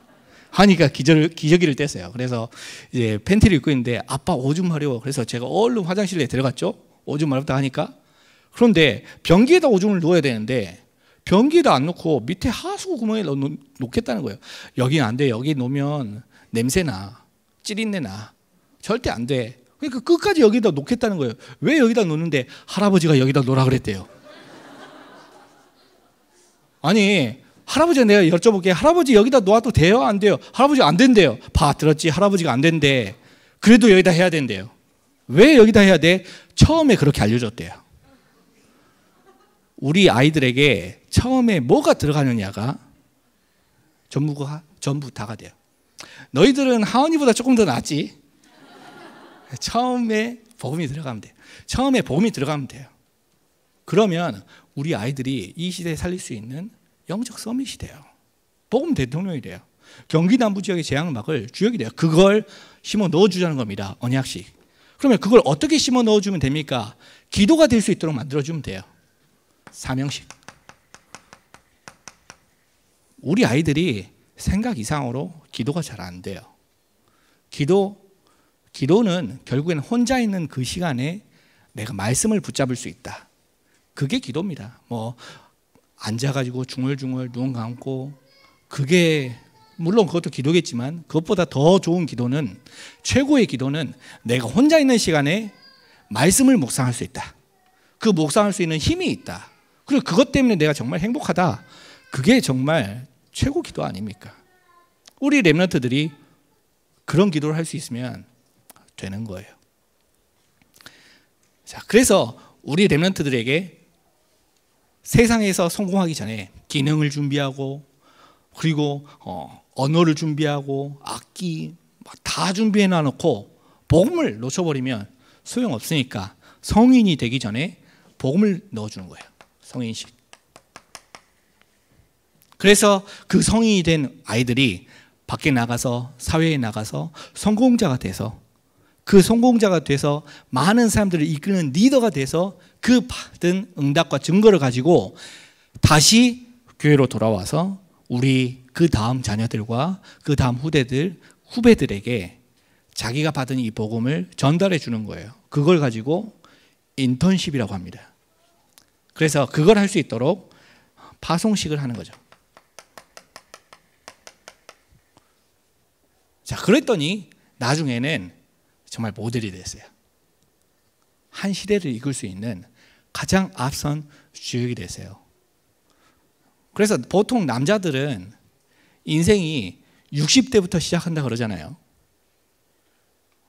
하니까 기절, 기저귀를 뗐어요. 그래서 이제 팬티를 입고 있는데 아빠 오줌 마려워. 그래서 제가 얼른 화장실에 들어갔죠. 오줌 마렵다 하니까 그런데 변기에다 오줌을 넣어야 되는데 변기에다 안 놓고 밑에 하수 구멍에 구 놓, 겠다는 거예요. 여기 는안 돼. 여기 놓으면 냄새나 찌린내나 절대 안 돼. 그러니까 끝까지 여기다 놓겠다는 거예요. 왜 여기다 놓는데 할아버지가 여기다 놓으라 그랬대요. 아니 할아버지 내가 여쭤볼게 할아버지 여기다 놓아도 돼요 안 돼요 할아버지 안 된대요 봐 들었지 할아버지가 안 된대 그래도 여기다 해야 된대요 왜 여기다 해야 돼 처음에 그렇게 알려줬대요 우리 아이들에게 처음에 뭐가 들어가느냐가 전부 전부 다가 돼요. 너희들은 하원이보다 조금 더 낫지. 처음에 복음이 들어가면 돼요. 처음에 복음이 들어가면 돼요. 그러면 우리 아이들이 이 시대에 살릴 수 있는 영적 서밋이 돼요. 복음 대통령이 돼요. 경기 남부 지역의 재앙을 막을 주역이 돼요. 그걸 심어 넣어주자는 겁니다. 언약식. 그러면 그걸 어떻게 심어 넣어주면 됩니까? 기도가 될 수 있도록 만들어주면 돼요. 삼명식 우리 아이들이 생각 이상으로 기도가 잘 안 돼요. 기도 기도는 결국에 혼자 있는 그 시간에 내가 말씀을 붙잡을 수 있다. 그게 기도입니다. 뭐 앉아가지고 중얼중얼 눈 감고 그게 물론 그것도 기도겠지만 그것보다 더 좋은 기도는 최고의 기도는 내가 혼자 있는 시간에 말씀을 묵상할 수 있다. 그 묵상할 수 있는 힘이 있다. 그리고 그것 때문에 내가 정말 행복하다. 그게 정말 최고 기도 아닙니까? 우리 렘런트들이 그런 기도를 할 수 있으면 되는 거예요. 자, 그래서 우리 렘런트들에게 세상에서 성공하기 전에 기능을 준비하고 그리고 어, 언어를 준비하고 악기 다 준비해 놔놓고 복음을 놓쳐버리면 소용없으니까 성인이 되기 전에 복음을 넣어주는 거예요. 성인식. 그래서 그 성인이 된 아이들이 밖에 나가서 사회에 나가서 성공자가 돼서 그 성공자가 돼서 많은 사람들을 이끄는 리더가 돼서 그 받은 응답과 증거를 가지고 다시 교회로 돌아와서 우리 그 다음 자녀들과 그 다음 후대들 후배들에게 자기가 받은 이 복음을 전달해 주는 거예요. 그걸 가지고 인턴십이라고 합니다. 그래서 그걸 할 수 있도록 파송식을 하는 거죠. 자, 그랬더니 나중에는 정말 모델이 됐어요. 한 시대를 이끌 수 있는 가장 앞선 주역이 됐어요. 그래서 보통 남자들은 인생이 60대부터 시작한다 그러잖아요.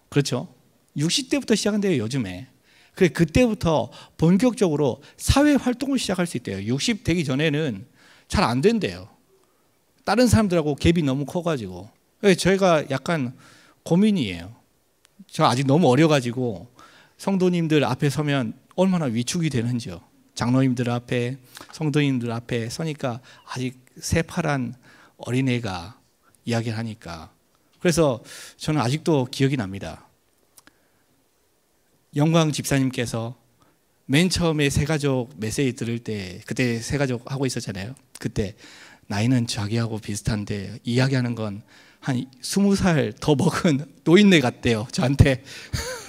그렇죠? 60대부터 시작한대요, 요즘에. 그래 그때부터 본격적으로 사회 활동을 시작할 수 있대요. 60 되기 전에는 잘 안 된대요. 다른 사람들하고 갭이 너무 커가지고 저희가 약간 고민이에요. 저 아직 너무 어려가지고 성도님들 앞에 서면 얼마나 위축이 되는지요. 장로님들 앞에 성도님들 앞에 서니까 아직 새파란 어린애가 이야기를 하니까 그래서 저는 아직도 기억이 납니다. 영광 집사님께서 맨 처음에 세가족 메시지 들을 때 그때 세가족 하고 있었잖아요. 그때 나이는 자기하고 비슷한데 이야기하는 건 한 스무 살 더 먹은 노인네 같대요. 저한테.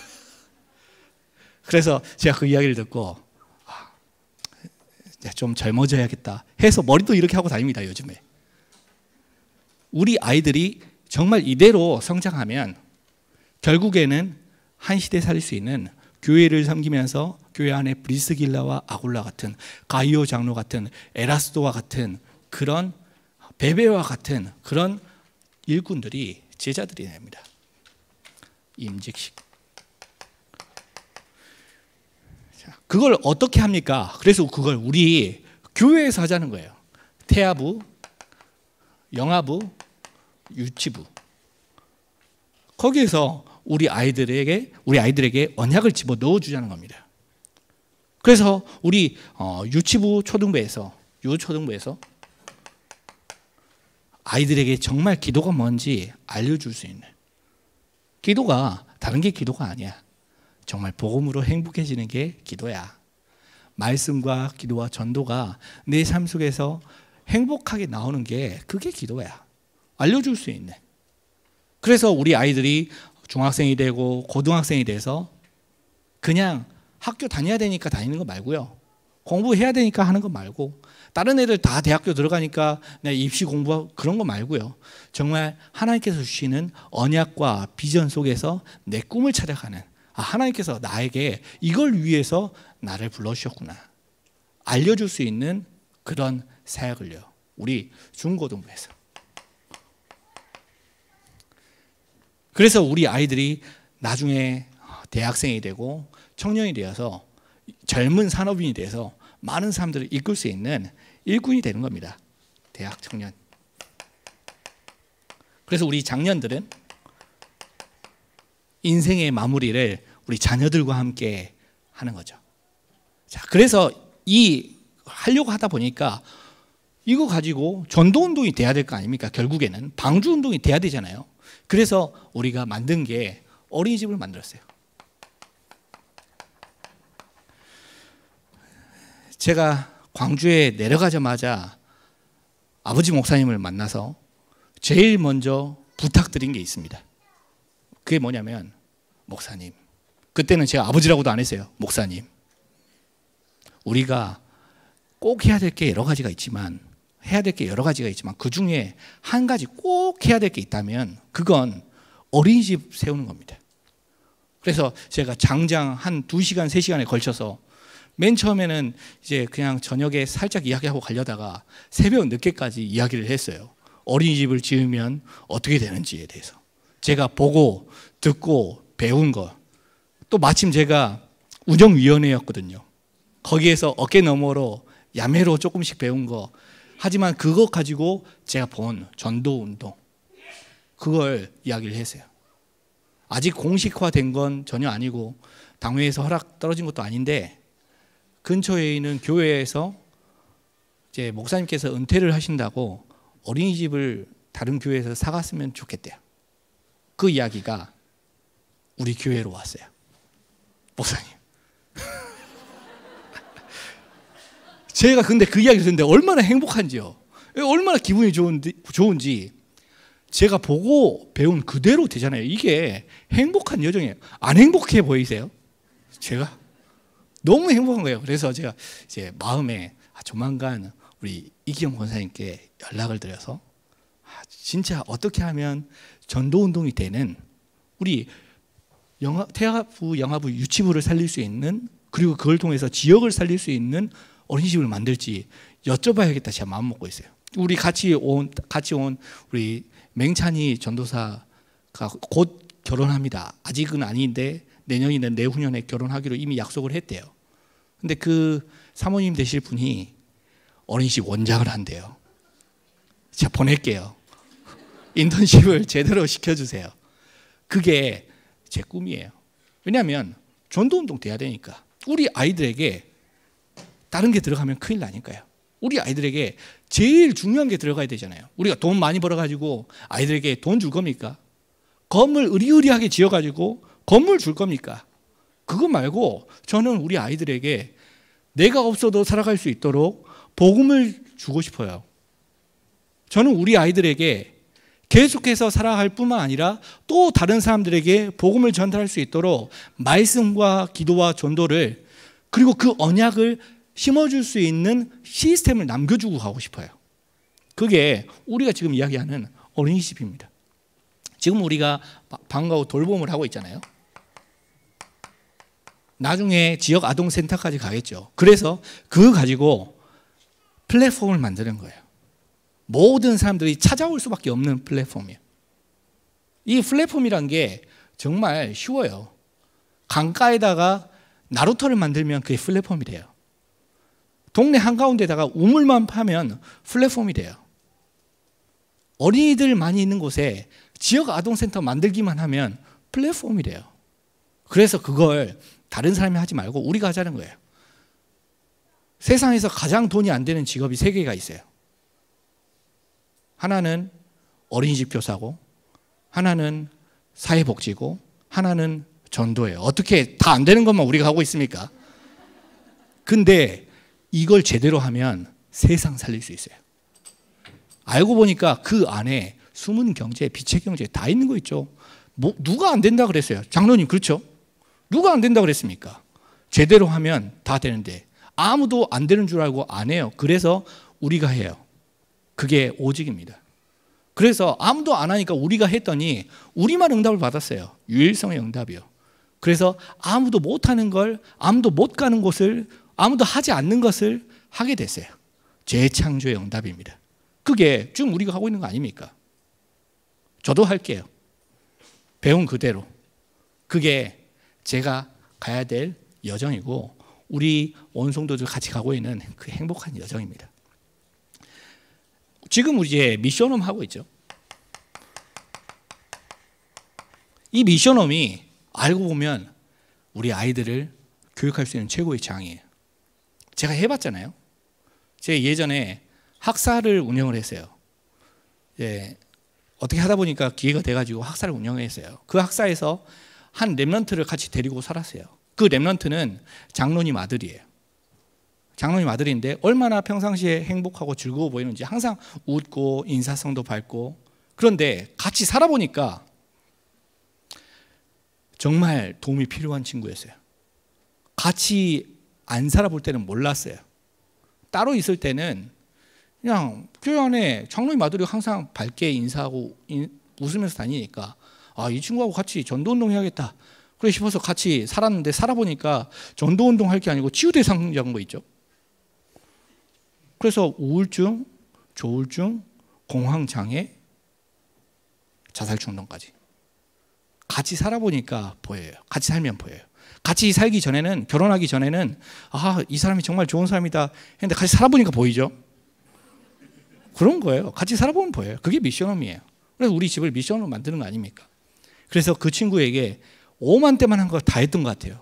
그래서 제가 그 이야기를 듣고 아, 좀 젊어져야겠다 해서 머리도 이렇게 하고 다닙니다. 요즘에. 우리 아이들이 정말 이대로 성장하면 결국에는 한 시대 살릴 수 있는 교회를 섬기면서 교회 안에 브리스길라와 아굴라 같은 가이오 장로 같은 에라스도와 같은 그런 베베와 같은 그런 일꾼들이 제자들이 됩니다. 임직식. 자, 그걸 어떻게 합니까? 그래서 그걸 우리 교회에서 하자는 거예요. 태아부, 영아부, 유치부. 거기에서 우리 아이들에게 우리 아이들에게 언약을 집어 넣어 주자는 겁니다. 그래서 우리 어, 유치부 초등부에서 유초등부에서 아이들에게 정말 기도가 뭔지 알려줄 수 있는 기도가 다른 게 기도가 아니야. 정말 복음으로 행복해지는 게 기도야. 말씀과 기도와 전도가 내 삶 속에서 행복하게 나오는 게 그게 기도야. 알려줄 수 있네. 그래서 우리 아이들이 중학생이 되고 고등학생이 돼서 그냥 학교 다녀야 되니까 다니는 거 말고요. 공부해야 되니까 하는 거 말고 다른 애들 다 대학교 들어가니까 내 입시 공부 그런 거 말고요. 정말 하나님께서 주시는 언약과 비전 속에서 내 꿈을 찾아가는 아, 하나님께서 나에게 이걸 위해서 나를 불러주셨구나. 알려줄 수 있는 그런 사역을요. 우리 중고등부에서. 그래서 우리 아이들이 나중에 대학생이 되고 청년이 되어서 젊은 산업인이 돼서 많은 사람들을 이끌 수 있는 일꾼이 되는 겁니다. 대학 청년. 그래서 우리 장년들은 인생의 마무리를 우리 자녀들과 함께 하는 거죠. 자, 그래서 이 하려고 하다 보니까 이거 가지고 전도 운동이 돼야 될 거 아닙니까? 결국에는 방주 운동이 돼야 되잖아요. 그래서 우리가 만든 게 어린이집을 만들었어요. 제가 광주에 내려가자마자 아버지 목사님을 만나서 제일 먼저 부탁드린 게 있습니다. 그게 뭐냐면 목사님. 그때는 제가 아버지라고도 안 했어요. 목사님. 우리가 꼭 해야 될 게 여러 가지가 있지만 해야 될 게 여러 가지가 있지만 그 중에 한 가지 꼭 해야 될 게 있다면 그건 어린이집 세우는 겁니다. 그래서 제가 장장 한 두시간세시간에 걸쳐서 맨 처음에는 이제 그냥 저녁에 살짝 이야기하고 가려다가 새벽 늦게까지 이야기를 했어요. 어린이집을 지으면 어떻게 되는지에 대해서. 제가 보고 듣고 배운 거. 또 마침 제가 운영위원회였거든요. 거기에서 어깨 너머로 야매로 조금씩 배운 거 하지만 그거 가지고 제가 본 전도 운동 그걸 이야기를 했어요. 아직 공식화된 건 전혀 아니고 당회에서 허락 떨어진 것도 아닌데 근처에 있는 교회에서 이제 목사님께서 은퇴를 하신다고 어린이집을 다른 교회에서 사갔으면 좋겠대요. 그 이야기가 우리 교회로 왔어요. 목사님. 제가 근데 그 이야기를 듣는데 얼마나 행복한지요. 예, 얼마나 기분이 좋은지, 좋은지 제가 보고 배운 그대로 되잖아요. 이게 행복한 여정이에요. 안 행복해 보이세요? 제가 너무 행복한 거예요. 그래서 제가 이제 마음에 아, 조만간 우리 이기영 권사님께 연락을 드려서 아, 진짜 어떻게 하면 전도 운동이 되는 우리 영화, 태아부, 영화부, 유치부를 살릴 수 있는 그리고 그걸 통해서 지역을 살릴 수 있는 어린이집을 만들지 여쭤봐야겠다 제가 마음 먹고 있어요. 우리 같이 온 같이 온 우리 맹찬이 전도사가 곧 결혼합니다. 아직은 아닌데 내년이나 내후년에 결혼하기로 이미 약속을 했대요. 근데 그 사모님 되실 분이 어린이집 원장을 한대요. 제가 보낼게요. 인턴십을 제대로 시켜주세요. 그게 제 꿈이에요. 왜냐하면 전도운동 돼야 되니까. 우리 아이들에게 다른 게 들어가면 큰일 나니까요. 우리 아이들에게 제일 중요한 게 들어가야 되잖아요. 우리가 돈 많이 벌어가지고 아이들에게 돈 줄 겁니까? 건물 의리의리하게 지어가지고 건물 줄 겁니까? 그거 말고 저는 우리 아이들에게 내가 없어도 살아갈 수 있도록 복음을 주고 싶어요. 저는 우리 아이들에게 계속해서 살아갈 뿐만 아니라 또 다른 사람들에게 복음을 전달할 수 있도록 말씀과 기도와 전도를 그리고 그 언약을 심어줄 수 있는 시스템을 남겨주고 가고 싶어요. 그게 우리가 지금 이야기하는 어린이집입니다. 지금 우리가 방과후 돌봄을 하고 있잖아요. 나중에 지역 아동센터까지 가겠죠. 그래서 그 가지고 플랫폼을 만드는 거예요. 모든 사람들이 찾아올 수밖에 없는 플랫폼이에요. 이 플랫폼이란 게 정말 쉬워요. 강가에다가 나루터를 만들면 그게 플랫폼이 돼요. 동네 한가운데다가 우물만 파면 플랫폼이 돼요. 어린이들 많이 있는 곳에 지역 아동센터 만들기만 하면 플랫폼이 돼요. 그래서 그걸 다른 사람이 하지 말고 우리가 하자는 거예요. 세상에서 가장 돈이 안 되는 직업이 세 개가 있어요. 하나는 어린이집 교사고, 하나는 사회복지고, 하나는 전도예요. 어떻게 다 안 되는 것만 우리가 하고 있습니까? 근데 이걸 제대로 하면 세상 살릴 수 있어요. 알고 보니까 그 안에 숨은 경제, 빛의 경제 다 있는 거 있죠. 뭐 누가 안 된다 그랬어요. 장로님 그렇죠? 누가 안 된다 그랬습니까? 제대로 하면 다 되는데 아무도 안 되는 줄 알고 안 해요. 그래서 우리가 해요. 그게 오직입니다. 그래서 아무도 안 하니까 우리가 했더니 우리만 응답을 받았어요. 유일성의 응답이요. 그래서 아무도 못 하는 걸, 아무도 못 가는 곳을 아무도 하지 않는 것을 하게 됐어요. 재창조의 응답입니다. 그게 지금 우리가 하고 있는 거 아닙니까? 저도 할게요. 배운 그대로. 그게 제가 가야 될 여정이고 우리 원성도들 같이 가고 있는 그 행복한 여정입니다. 지금 우리 이제 미션홈 하고 있죠. 이 미션홈이 알고 보면 우리 아이들을 교육할 수 있는 최고의 장이에요. 제가 해봤잖아요. 제 예전에 학사를 운영을 했어요. 예, 어떻게 하다 보니까 기회가 돼가지고 학사를 운영했어요. 그 학사에서 한 랩런트를 같이 데리고 살았어요. 그 랩런트는 장로님 아들이에요. 장로님 아들인데 얼마나 평상시에 행복하고 즐거워 보이는지 항상 웃고 인사성도 밝고 그런데 같이 살아보니까 정말 도움이 필요한 친구였어요. 같이 안 살아볼 때는 몰랐어요. 따로 있을 때는 그냥 교회 안에 장로님 마들이 항상 밝게 인사하고 인, 웃으면서 다니니까 아, 이 친구하고 같이 전도운동 해야겠다. 그래 싶어서 같이 살았는데 살아보니까 전도운동 할 게 아니고 치유대 상자인거 있죠. 그래서 우울증, 조울증, 공황장애, 자살 충동까지 같이 살아보니까 보여요. 같이 살면 보여요. 같이 살기 전에는 결혼하기 전에는 아, 이 사람이 정말 좋은 사람이다 했는데 같이 살아보니까 보이죠. 그런 거예요. 같이 살아보면 보여요. 그게 미션홈이에요. 그래서 우리 집을 미션홈 만드는 거 아닙니까? 그래서 그 친구에게 5만대만한 거 다 했던 것 같아요.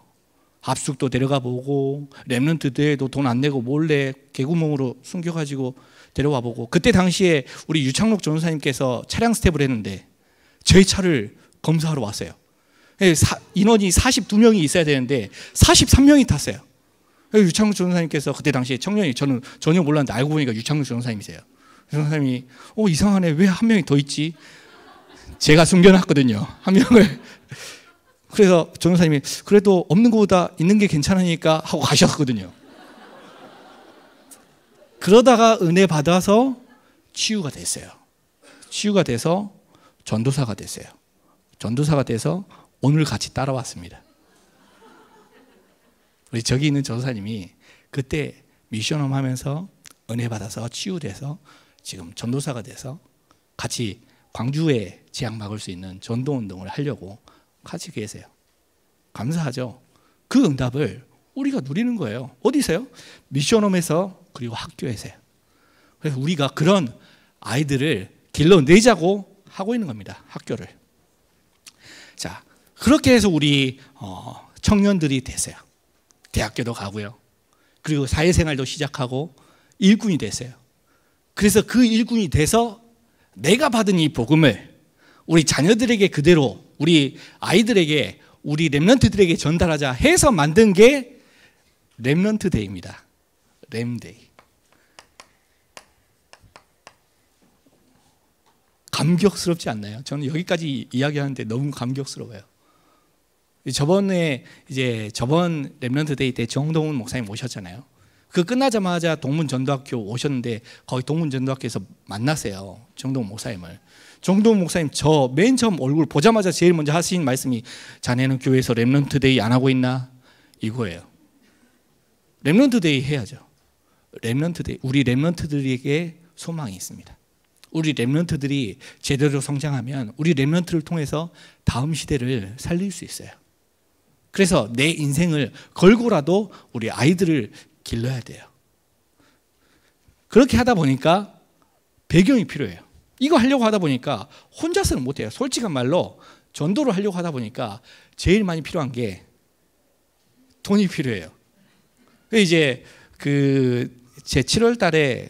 합숙도 데려가 보고 랩런트 대에도돈 안 내고 몰래 개구멍으로 숨겨가지고 데려와 보고 그때 당시에 우리 유창록 전사님께서 차량 스텝을 했는데 저희 차를 검사하러 왔어요. 예, 인원이 42명이 있어야 되는데 43명이 탔어요. 유창욱 전사님께서 그때 당시에 청년이 저는 전혀 몰랐는데 알고 보니까 유창욱 전사님이세요. 전사님이 어 이상하네 왜 한 명이 더 있지? 제가 숨겨놨거든요 한 명을. 그래서 전사님이 그래도 없는 것보다 있는 게 괜찮으니까 하고 가셨거든요. 그러다가 은혜 받아서 치유가 됐어요. 치유가 돼서 전도사가 됐어요. 전도사가 돼서 오늘 같이 따라왔습니다. 우리 저기 있는 전사님이 그때 미션홈 하면서 은혜 받아서 치유돼서 지금 전도사가 돼서 같이 광주에 지향 막을 수 있는 전도 운동을 하려고 같이 계세요. 감사하죠. 그 응답을 우리가 누리는 거예요. 어디서요? 미션홈에서 그리고 학교에서요. 그래서 우리가 그런 아이들을 길러내자고 하고 있는 겁니다. 학교를. 자, 그렇게 해서 우리 어, 청년들이 되세요. 대학교도 가고요. 그리고 사회생활도 시작하고 일꾼이 되세요. 그래서 그 일꾼이 돼서 내가 받은 이 복음을 우리 자녀들에게 그대로 우리 아이들에게 우리 렘런트들에게 전달하자 해서 만든 게 렘런트 데이입니다. 램데이. 감격스럽지 않나요? 저는 여기까지 이야기하는데 너무 감격스러워요. 저번에 이제 저번 랩런트 데이 때 정동훈 목사님 오셨잖아요. 그 끝나자마자 동문전도학교 오셨는데 거의 동문전도학교에서 만났어요. 정동훈 목사님을. 정동훈 목사님 저 맨 처음 얼굴 보자마자 제일 먼저 하신 말씀이 자네는 교회에서 랩런트 데이 안 하고 있나? 이거예요. 랩런트 데이 해야죠. 랩런트 데이 우리 랩런트들에게 소망이 있습니다. 우리 랩런트들이 제대로 성장하면 우리 랩런트를 통해서 다음 시대를 살릴 수 있어요. 그래서 내 인생을 걸고라도 우리 아이들을 길러야 돼요. 그렇게 하다 보니까 배경이 필요해요. 이거 하려고 하다 보니까 혼자서는 못해요. 솔직한 말로 전도를 하려고 하다 보니까 제일 많이 필요한 게 돈이 필요해요. 이제 그 제 7월 달에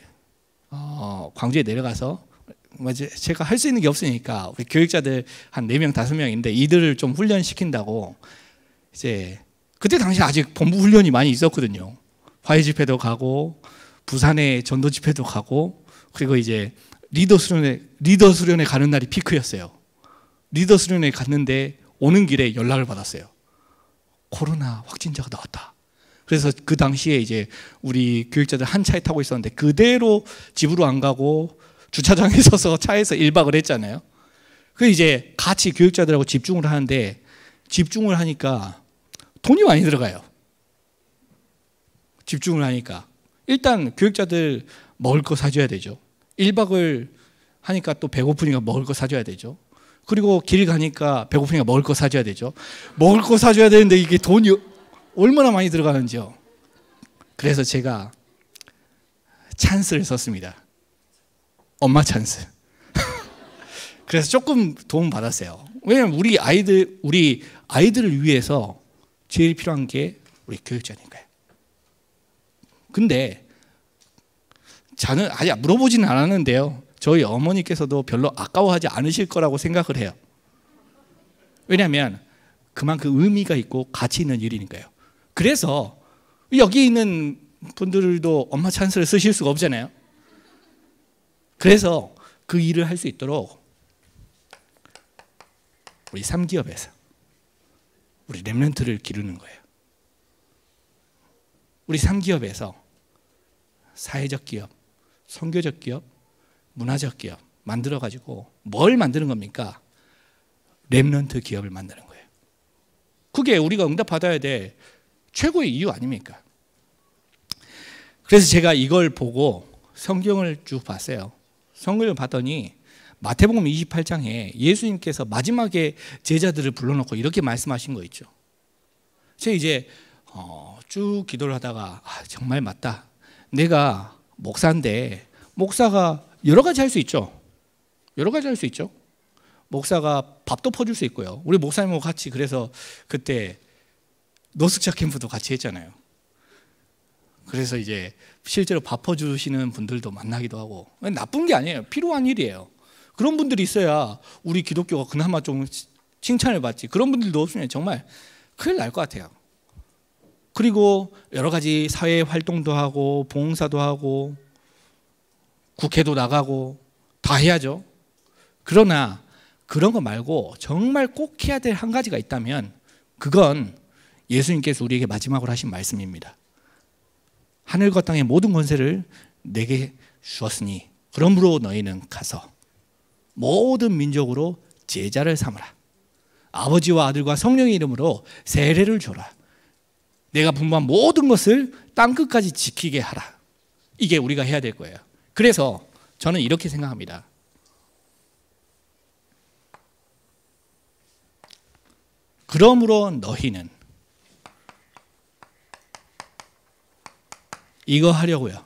어 광주에 내려가서 뭐 제가 할 수 있는 게 없으니까 우리 교육자들 한 4명, 5명인데 이들을 좀 훈련시킨다고 이제 그때 당시 아직 본부 훈련이 많이 있었거든요. 화해 집회도 가고 부산에 전도 집회도 가고 그리고 이제 리더 수련회 리더 수련회 가는 날이 피크였어요. 리더 수련회 갔는데 오는 길에 연락을 받았어요. 코로나 확진자가 나왔다. 그래서 그 당시에 이제 우리 교육자들 한 차에 타고 있었는데 그대로 집으로 안 가고 주차장에 서서 차에서 1박을 했잖아요. 그 이제 같이 교육자들하고 집중을 하는데 집중을 하니까 돈이 많이 들어가요. 집중을 하니까. 일단 교육자들 먹을 거 사줘야 되죠. 1박을 하니까 또 배고프니까 먹을 거 사줘야 되죠. 그리고 길 가니까 배고프니까 먹을 거 사줘야 되죠. 먹을 거 사줘야 되는데 이게 돈이 얼마나 많이 들어가는지요. 그래서 제가 찬스를 썼습니다. 엄마 찬스. 그래서 조금 도움 받았어요. 왜냐면 우리 아이들 우리 아이들을 위해서 제일 필요한 게 우리 교육자니까요. 근데 저는 아직 물어보지는 않았는데요. 저희 어머니께서도 별로 아까워하지 않으실 거라고 생각을 해요. 왜냐하면 그만큼 의미가 있고 가치 있는 일이니까요. 그래서 여기 있는 분들도 엄마 찬스를 쓰실 수가 없잖아요. 그래서 그 일을 할 수 있도록 우리 삼기업에서 우리 렘런트를 기르는 거예요. 우리 삼기업에서 사회적 기업, 선교적 기업, 문화적 기업 만들어 가지고 뭘 만드는 겁니까? 렘넌트 기업을 만드는 거예요. 그게 우리가 응답 받아야 될 최고의 이유 아닙니까? 그래서 제가 이걸 보고 성경을 쭉 봤어요. 성경을 봤더니 마태복음 28장에 예수님께서 마지막에 제자들을 불러놓고 이렇게 말씀하신 거 있죠. 제가 이제 어, 쭉 기도를 하다가 아, 정말 맞다. 내가 목사인데 목사가 여러 가지 할 수 있죠. 여러 가지 할 수 있죠. 목사가 밥도 퍼줄 수 있고요. 우리 목사님하고 같이 그래서 그때 노숙자 캠프도 같이 했잖아요. 그래서 이제 실제로 밥 퍼주시는 분들도 만나기도 하고 나쁜 게 아니에요. 필요한 일이에요. 그런 분들이 있어야 우리 기독교가 그나마 좀 칭찬을 받지. 그런 분들도 없으면 정말 큰일 날 것 같아요. 그리고 여러 가지 사회 활동도 하고 봉사도 하고 국회도 나가고 다 해야죠. 그러나 그런 거 말고 정말 꼭 해야 될 한 가지가 있다면 그건 예수님께서 우리에게 마지막으로 하신 말씀입니다. 하늘과 땅의 모든 권세를 내게 주었으니 그러므로 너희는 가서 모든 민족으로 제자를 삼으라. 아버지와 아들과 성령의 이름으로 세례를 줘라. 내가 분부한 모든 것을 땅 끝까지 지키게 하라. 이게 우리가 해야 될 거예요. 그래서 저는 이렇게 생각합니다. 그러므로 너희는 이거 하려고요.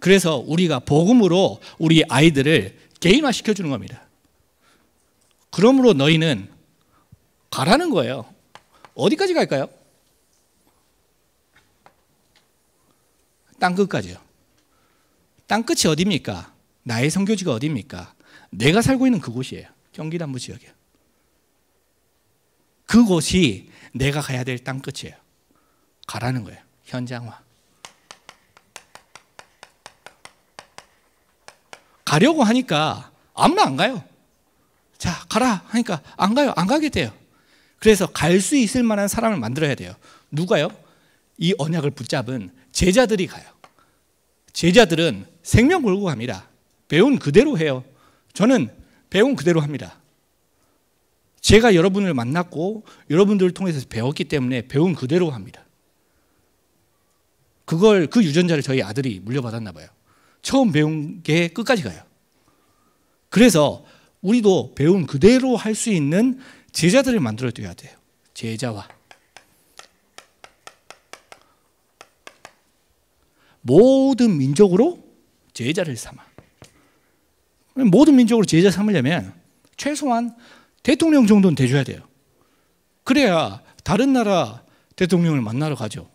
그래서 우리가 복음으로 우리 아이들을 개인화시켜 주는 겁니다. 그러므로 너희는 가라는 거예요. 어디까지 갈까요? 땅끝까지요. 땅끝이 어디입니까? 나의 성교지가 어디입니까? 내가 살고 있는 그곳이에요. 경기남부 지역이에요. 그곳이 내가 가야 될 땅끝이에요. 가라는 거예요. 현장화. 가려고 하니까 아무나 안 가요. 자, 가라 하니까 안 가요. 안 가게 돼요. 그래서 갈 수 있을 만한 사람을 만들어야 돼요. 누가요? 이 언약을 붙잡은 제자들이 가요. 제자들은 생명 걸고 갑니다. 배운 그대로 해요. 저는 배운 그대로 합니다. 제가 여러분을 만났고 여러분들을 통해서 배웠기 때문에 배운 그대로 합니다. 그걸 그 유전자를 저희 아들이 물려받았나 봐요. 처음 배운 게 끝까지 가요. 그래서 우리도 배운 그대로 할 수 있는 제자들을 만들어 줘야 돼요. 제자와. 모든 민족으로 제자를 삼아. 모든 민족으로 제자 삼으려면 최소한 대통령 정도는 돼줘야 돼요. 그래야 다른 나라 대통령을 만나러 가죠.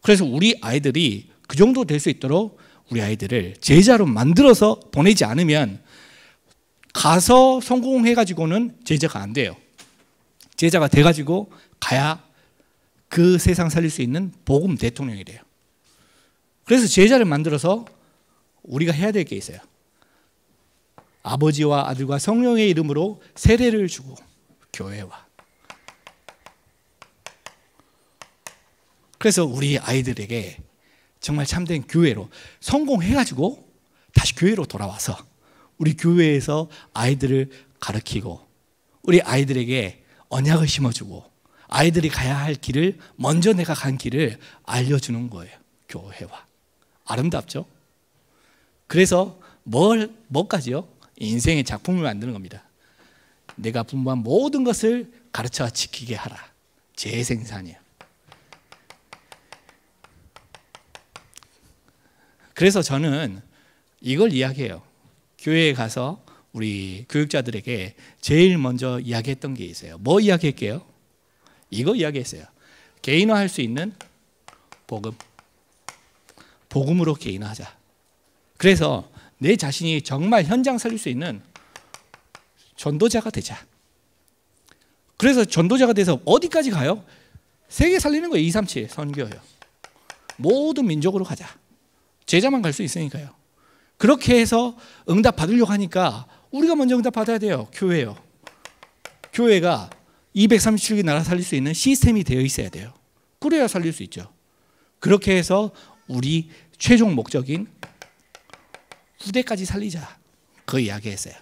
그래서 우리 아이들이 그 정도 될 수 있도록 우리 아이들을 제자로 만들어서 보내지 않으면 가서 성공해가지고는 제자가 안 돼요. 제자가 돼가지고 가야 그 세상 살릴 수 있는 복음 대통령이 돼요. 그래서 제자를 만들어서 우리가 해야 될 게 있어요. 아버지와 아들과 성령의 이름으로 세례를 주고 교회와 그래서 우리 아이들에게 정말 참된 교회로 성공해가지고 다시 교회로 돌아와서 우리 교회에서 아이들을 가르치고 우리 아이들에게 언약을 심어주고 아이들이 가야 할 길을 먼저 내가 간 길을 알려주는 거예요. 교회와 아름답죠. 그래서 뭘 뭐까지요? 인생의 작품을 만드는 겁니다. 내가 분부한 모든 것을 가르쳐 지키게 하라. 재생산이에요. 그래서 저는 이걸 이야기해요. 교회에 가서 우리 교육자들에게 제일 먼저 이야기했던 게 있어요. 뭐 이야기할게요? 이거 이야기했어요. 개인화할 수 있는 복음. 복음으로 개인화하자. 그래서 내 자신이 정말 현장 살릴 수 있는 전도자가 되자. 그래서 전도자가 돼서 어디까지 가요? 세계 살리는 거예요. 237 선교요. 모든 민족으로 가자. 제자만 갈 수 있으니까요. 그렇게 해서 응답 받으려고 하니까 우리가 먼저 응답 받아야 돼요. 교회요. 교회가 237개 나라 살릴 수 있는 시스템이 되어 있어야 돼요. 그래야 살릴 수 있죠. 그렇게 해서 우리 최종 목적인 후대까지 살리자. 그 이야기 했어요.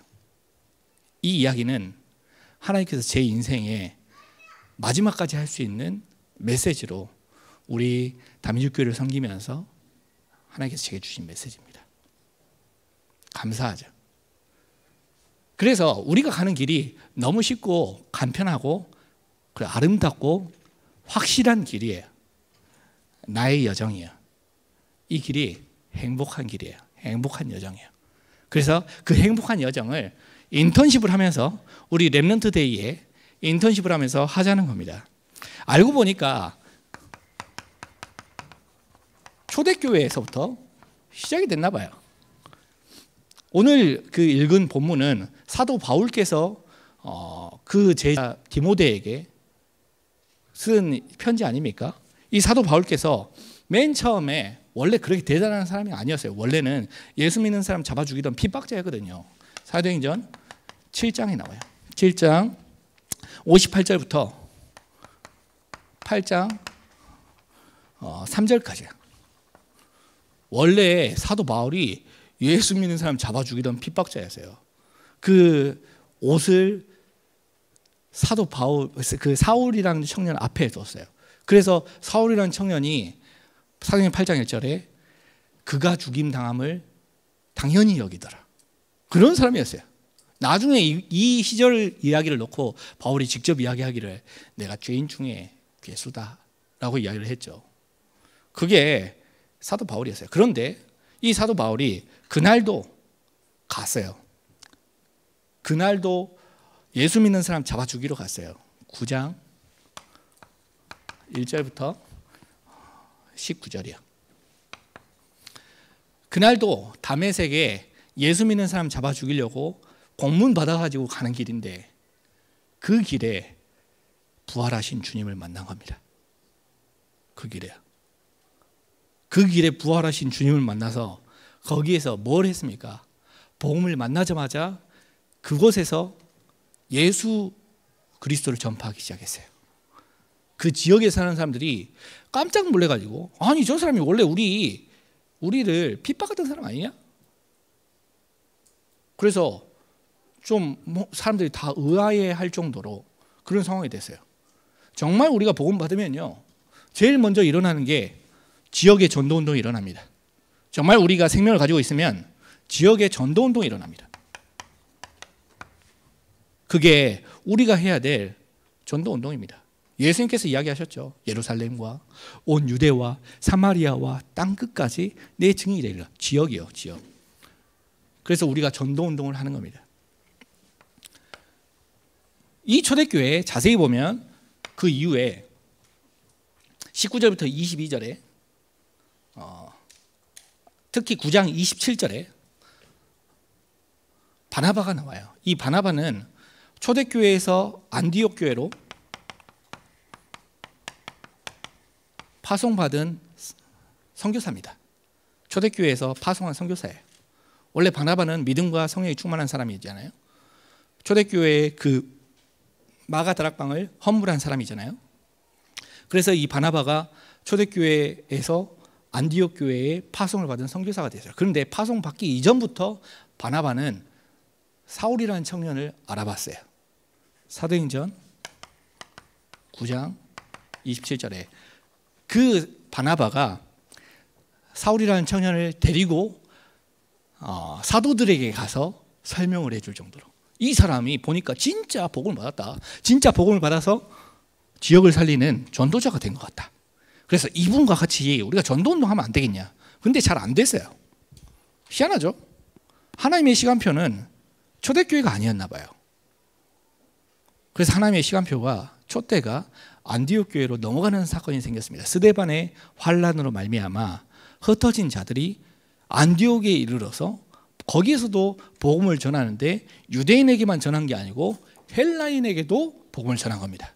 이 이야기는 하나님께서 제 인생에 마지막까지 할 수 있는 메시지로 우리 담임교를 섬기면서 하나님께서 제게 주신 메시지입니다. 감사하죠. 그래서 우리가 가는 길이 너무 쉽고 간편하고 아름답고 확실한 길이에요. 나의 여정이에요. 이 길이 행복한 길이에요. 행복한 여정이에요. 그래서 그 행복한 여정을 인턴십을 하면서 우리 랩런트 데이에 인턴십을 하면서 하자는 겁니다. 알고 보니까 초대교회에서부터 시작이 됐나 봐요. 오늘 그 읽은 본문은 사도 바울께서 어, 그 제자 디모데에게 쓴 편지 아닙니까? 이 사도 바울께서 맨 처음에 원래 그렇게 대단한 사람이 아니었어요. 원래는 예수 믿는 사람 잡아 죽이던 핍박자였거든요. 사도행전 7장에 나와요. 7장 58절부터 8장 어, 3절까지야. 원래 사도 바울이 예수 믿는 사람 잡아 죽이던 핍박자였어요. 그 옷을 사도 바울 그 사울이라는 청년 앞에 뒀어요. 그래서 사울이라는 청년이 사도행 8장 1절에 그가 죽임 당함을 당연히 여기더라. 그런 사람이었어요. 나중에 이, 시절 이야기를 놓고 바울이 직접 이야기하기를 내가 죄인 중에 괴수다라고 이야기를 했죠. 그게 사도 바울이었어요. 그런데 이 사도 바울이 그날도 갔어요. 그날도 예수 믿는 사람 잡아 죽이러 갔어요. 9장 1절부터 19절이요. 그날도 담에색에 예수 믿는 사람 잡아 죽이려고 공문 받아가지고 가는 길인데 그 길에 부활하신 주님을 만난 겁니다. 그 길에요. 그 길에 부활하신 주님을 만나서 거기에서 뭘 했습니까? 복음을 만나자마자 그곳에서 예수 그리스도를 전파하기 시작했어요. 그 지역에 사는 사람들이 깜짝 놀래가지고 아니 저 사람이 원래 우리 우리를 핍박했던 사람 아니냐? 그래서 좀뭐 사람들이 다 의아해할 정도로 그런 상황이 됐어요. 정말 우리가 복음 받으면요 제일 먼저 일어나는 게 지역의 전도 운동이 일어납니다. 정말 우리가 생명을 가지고 있으면 지역의 전도 운동이 일어납니다. 그게 우리가 해야 될 전도 운동입니다. 예수님께서 이야기하셨죠. 예루살렘과 온 유대와 사마리아와 땅 끝까지 내 증인이 되리라. 지역이요, 지역. 그래서 우리가 전도 운동을 하는 겁니다. 이 초대교회 자세히 보면 그 이후에 19절부터 22절에 어, 특히 9장 27절에 바나바가 나와요. 이 바나바는 초대교회에서 안디옥 교회로 파송받은 선교사입니다. 초대교회에서 파송한 선교사예요. 원래 바나바는 믿음과 성령이 충만한 사람이잖아요. 초대교회의 그 마가 다락방을 헌물한 사람이잖아요. 그래서 이 바나바가 초대교회에서 안디옥 교회에 파송을 받은 선교사가 되죠. 그런데 파송 받기 이전부터 바나바는 사울이라는 청년을 알아봤어요. 사도행전 9장 27절에 그 바나바가 사울이라는 청년을 데리고 어, 사도들에게 가서 설명을 해줄 정도로 이 사람이 보니까 진짜 복음을 받았다. 진짜 복음을 받아서 지역을 살리는 전도자가 된 것 같다. 그래서 이분과 같이 우리가 전도운동 하면 안 되겠냐. 근데 잘 안 됐어요. 희한하죠? 하나님의 시간표는 초대교회가 아니었나 봐요. 그래서 하나님의 시간표가 초대가 안디옥 교회로 넘어가는 사건이 생겼습니다. 스데반의 환란으로 말미암아 흩어진 자들이 안디옥에 이르러서 거기에서도 복음을 전하는데 유대인에게만 전한 게 아니고 헬라인에게도 복음을 전한 겁니다.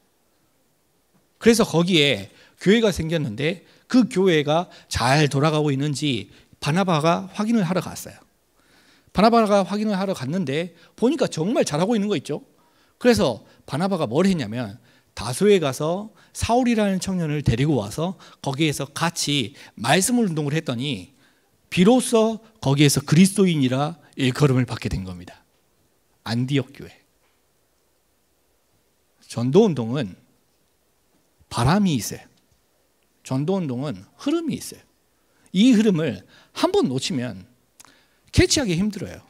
그래서 거기에 교회가 생겼는데 그 교회가 잘 돌아가고 있는지 바나바가 확인을 하러 갔어요. 바나바가 확인을 하러 갔는데 보니까 정말 잘하고 있는 거 있죠. 그래서 바나바가 뭘 했냐면 다소에 가서 사울이라는 청년을 데리고 와서 거기에서 같이 말씀을 운동을 했더니 비로소 거기에서 그리스도인이라 일컬음을 받게 된 겁니다. 안디옥 교회. 전도 운동은 바람이 있어요. 전도 운동은 흐름이 있어요. 이 흐름을 한 번 놓치면 캐치하기 힘들어요.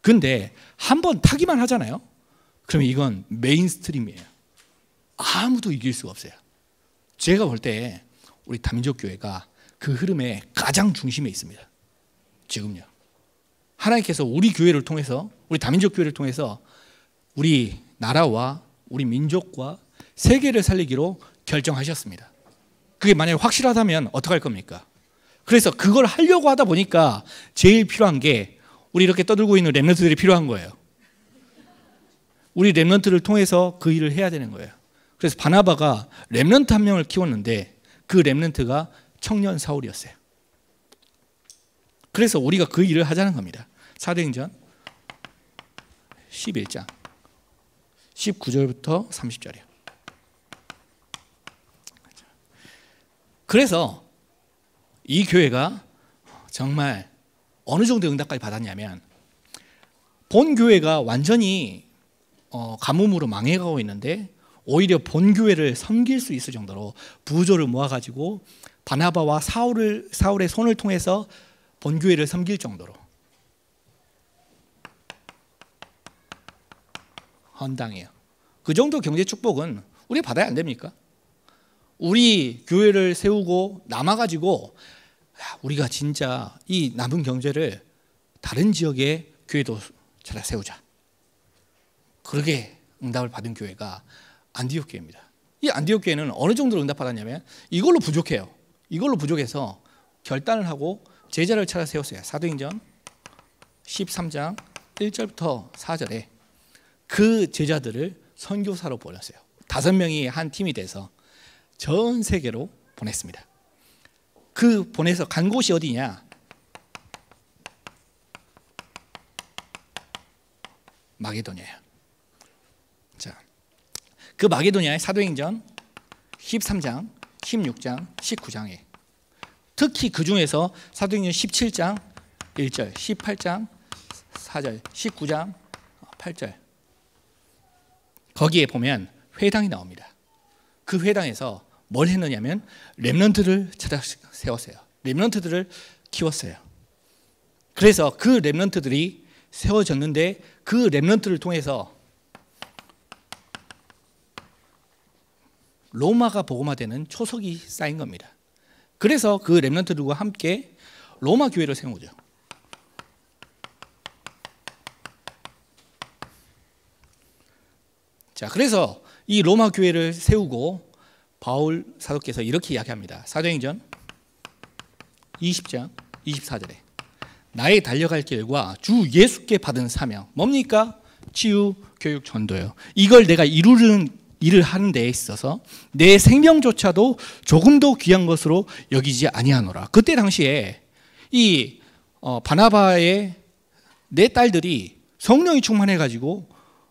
근데 한 번 타기만 하잖아요. 그러면 이건 메인스트림이에요. 아무도 이길 수가 없어요. 제가 볼 때 우리 다민족 교회가 그 흐름의 가장 중심에 있습니다. 지금요. 하나님께서 우리 교회를 통해서 우리 다민족 교회를 통해서 우리 나라와 우리 민족과 세계를 살리기로 결정하셨습니다. 그게 만약에 확실하다면 어떡할 겁니까? 그래서 그걸 하려고 하다 보니까 제일 필요한 게 우리 이렇게 떠들고 있는 랩런트들이 필요한 거예요. 우리 랩런트를 통해서 그 일을 해야 되는 거예요. 그래서 바나바가 랩런트 한 명을 키웠는데 그 랩런트가 청년 사울이었어요. 그래서 우리가 그 일을 하자는 겁니다. 사도행전 11장 19절부터 30절이요. 그래서 이 교회가 정말 어느 정도 응답까지 받았냐면 본 교회가 완전히 어, 가뭄으로 망해가고 있는데 오히려 본 교회를 섬길 수 있을 정도로 부조를 모아가지고 바나바와 사울을 사울의 손을 통해서 본 교회를 섬길 정도로 헌당이에요. 그 정도 경제 축복은 우리 받아야 안 됩니까? 우리 교회를 세우고 남아가지고 우리가 진짜 이 남은 경제를 다른 지역의 교회도 찾아 세우자. 그렇게 응답을 받은 교회가 안디옥 교회입니다. 이 안디옥 교회는 어느 정도로 응답받았냐면 이걸로 부족해요. 이걸로 부족해서 결단을 하고 제자를 찾아 세웠어요. 사도행전 13장 1절부터 4절에 그 제자들을 선교사로 보냈어요. 다섯 명이 한 팀이 돼서 전 세계로 보냈습니다. 그 보내서 간 곳이 어디냐? 마게도냐야. 자, 그 마게도냐의 사도행전 13장, 16장, 19장에 특히 그 중에서 사도행전 17장 1절, 18장 4절, 19장 8절 거기에 보면 회당이 나옵니다. 그 회당에서 뭘 했느냐면 렘런트를 찾아 세웠어요. 랩런트들을 키웠어요. 그래서 그 랩런트들이 세워졌는데 그 랩런트를 통해서 로마가 복음화되는 초석이 쌓인 겁니다. 그래서 그 랩런트들과 함께 로마 교회를 세운 죠 자, 그래서 이 로마 교회를 세우고 바울 사도께서 이렇게 이야기합니다. 사도행전 20장 24절에 나의 달려갈 길과 주 예수께 받은 사명 뭡니까? 치유 교육 전도요. 이걸 내가 이루는 일을 하는 데 있어서 내 생명조차도 조금도 귀한 것으로 여기지 아니하노라. 그때 당시에 이 어, 바나바의 내 딸들이 성령이 충만해 가지고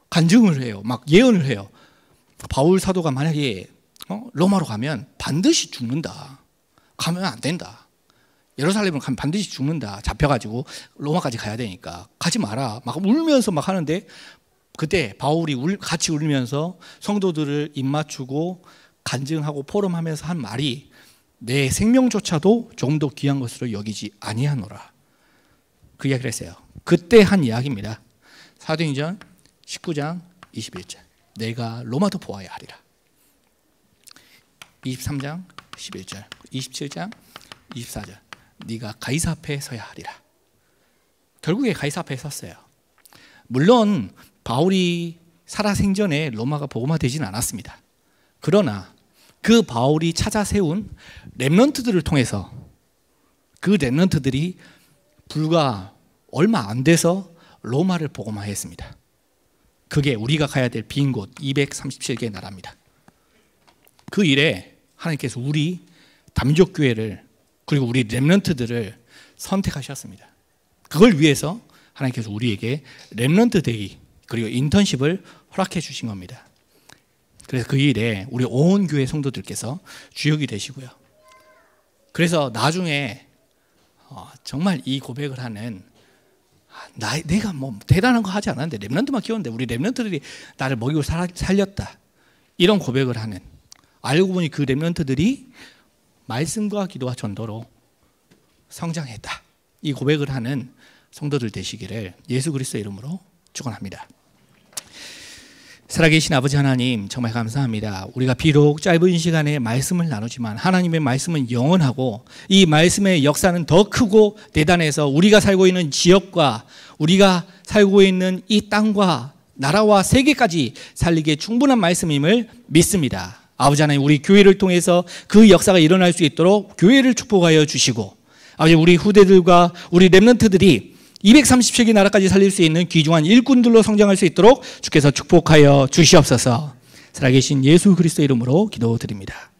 간증을 해요. 막 예언을 해요. 바울 사도가 만약에 어? 로마로 가면 반드시 죽는다. 가면 안 된다. 예루살렘으 가면 반드시 죽는다. 잡혀가지고 로마까지 가야 되니까 가지 마라. 막 울면서 막 하는데 그때 바울이 울, 같이 울면서 성도들을 입맞추고 간증하고 포럼하면서 한 말이 내 생명조차도 조금 더 귀한 것으로 여기지 아니하노라. 그 이야기를 했어요. 그때 한 이야기입니다. 사도행전 19장 21절. 내가 로마도 보아야 하리라. 23장 11절, 27장 24절. 네가 가이사 앞에 서야 하리라. 결국에 가이사 앞에 섰어요. 물론 바울이 살아생전에 로마가 복음화되지 않았습니다. 그러나 그 바울이 찾아 세운 렘넌트들을 통해서 그 렘넌트들이 불과 얼마 안 돼서 로마를 복음화했습니다. 그게 우리가 가야 될 빈 곳 237개의 나라입니다. 그 일에 하나님께서 우리 담족 교회를 그리고 우리 렘런트들을 선택하셨습니다. 그걸 위해서 하나님께서 우리에게 렘런트 대기 그리고 인턴십을 허락해 주신 겁니다. 그래서 그 일에 우리 온 교회 성도들께서 주역이 되시고요. 그래서 나중에 어, 정말 이 고백을 하는 나, 내가 뭐 대단한 거 하지 않았는데 랩런트만 키웠는데 우리 랩런트들이 나를 먹이고 살, 살렸다. 이런 고백을 하는 알고 보니 그 랩런트들이 말씀과 기도와 전도로 성장했다. 이 고백을 하는 성도들 되시기를 예수 그리스도 이름으로 축원합니다. 살아계신 아버지 하나님 정말 감사합니다. 우리가 비록 짧은 시간에 말씀을 나누지만 하나님의 말씀은 영원하고 이 말씀의 역사는 더 크고 대단해서 우리가 살고 있는 지역과 우리가 살고 있는 이 땅과 나라와 세계까지 살리기에 충분한 말씀임을 믿습니다. 아버지 하나님 우리 교회를 통해서 그 역사가 일어날 수 있도록 교회를 축복하여 주시고 아버지 우리 후대들과 우리 랩런트들이 237개 나라까지 살릴 수 있는 귀중한 일꾼들로 성장할 수 있도록 주께서 축복하여 주시옵소서. 살아계신 예수 그리스도 이름으로 기도드립니다.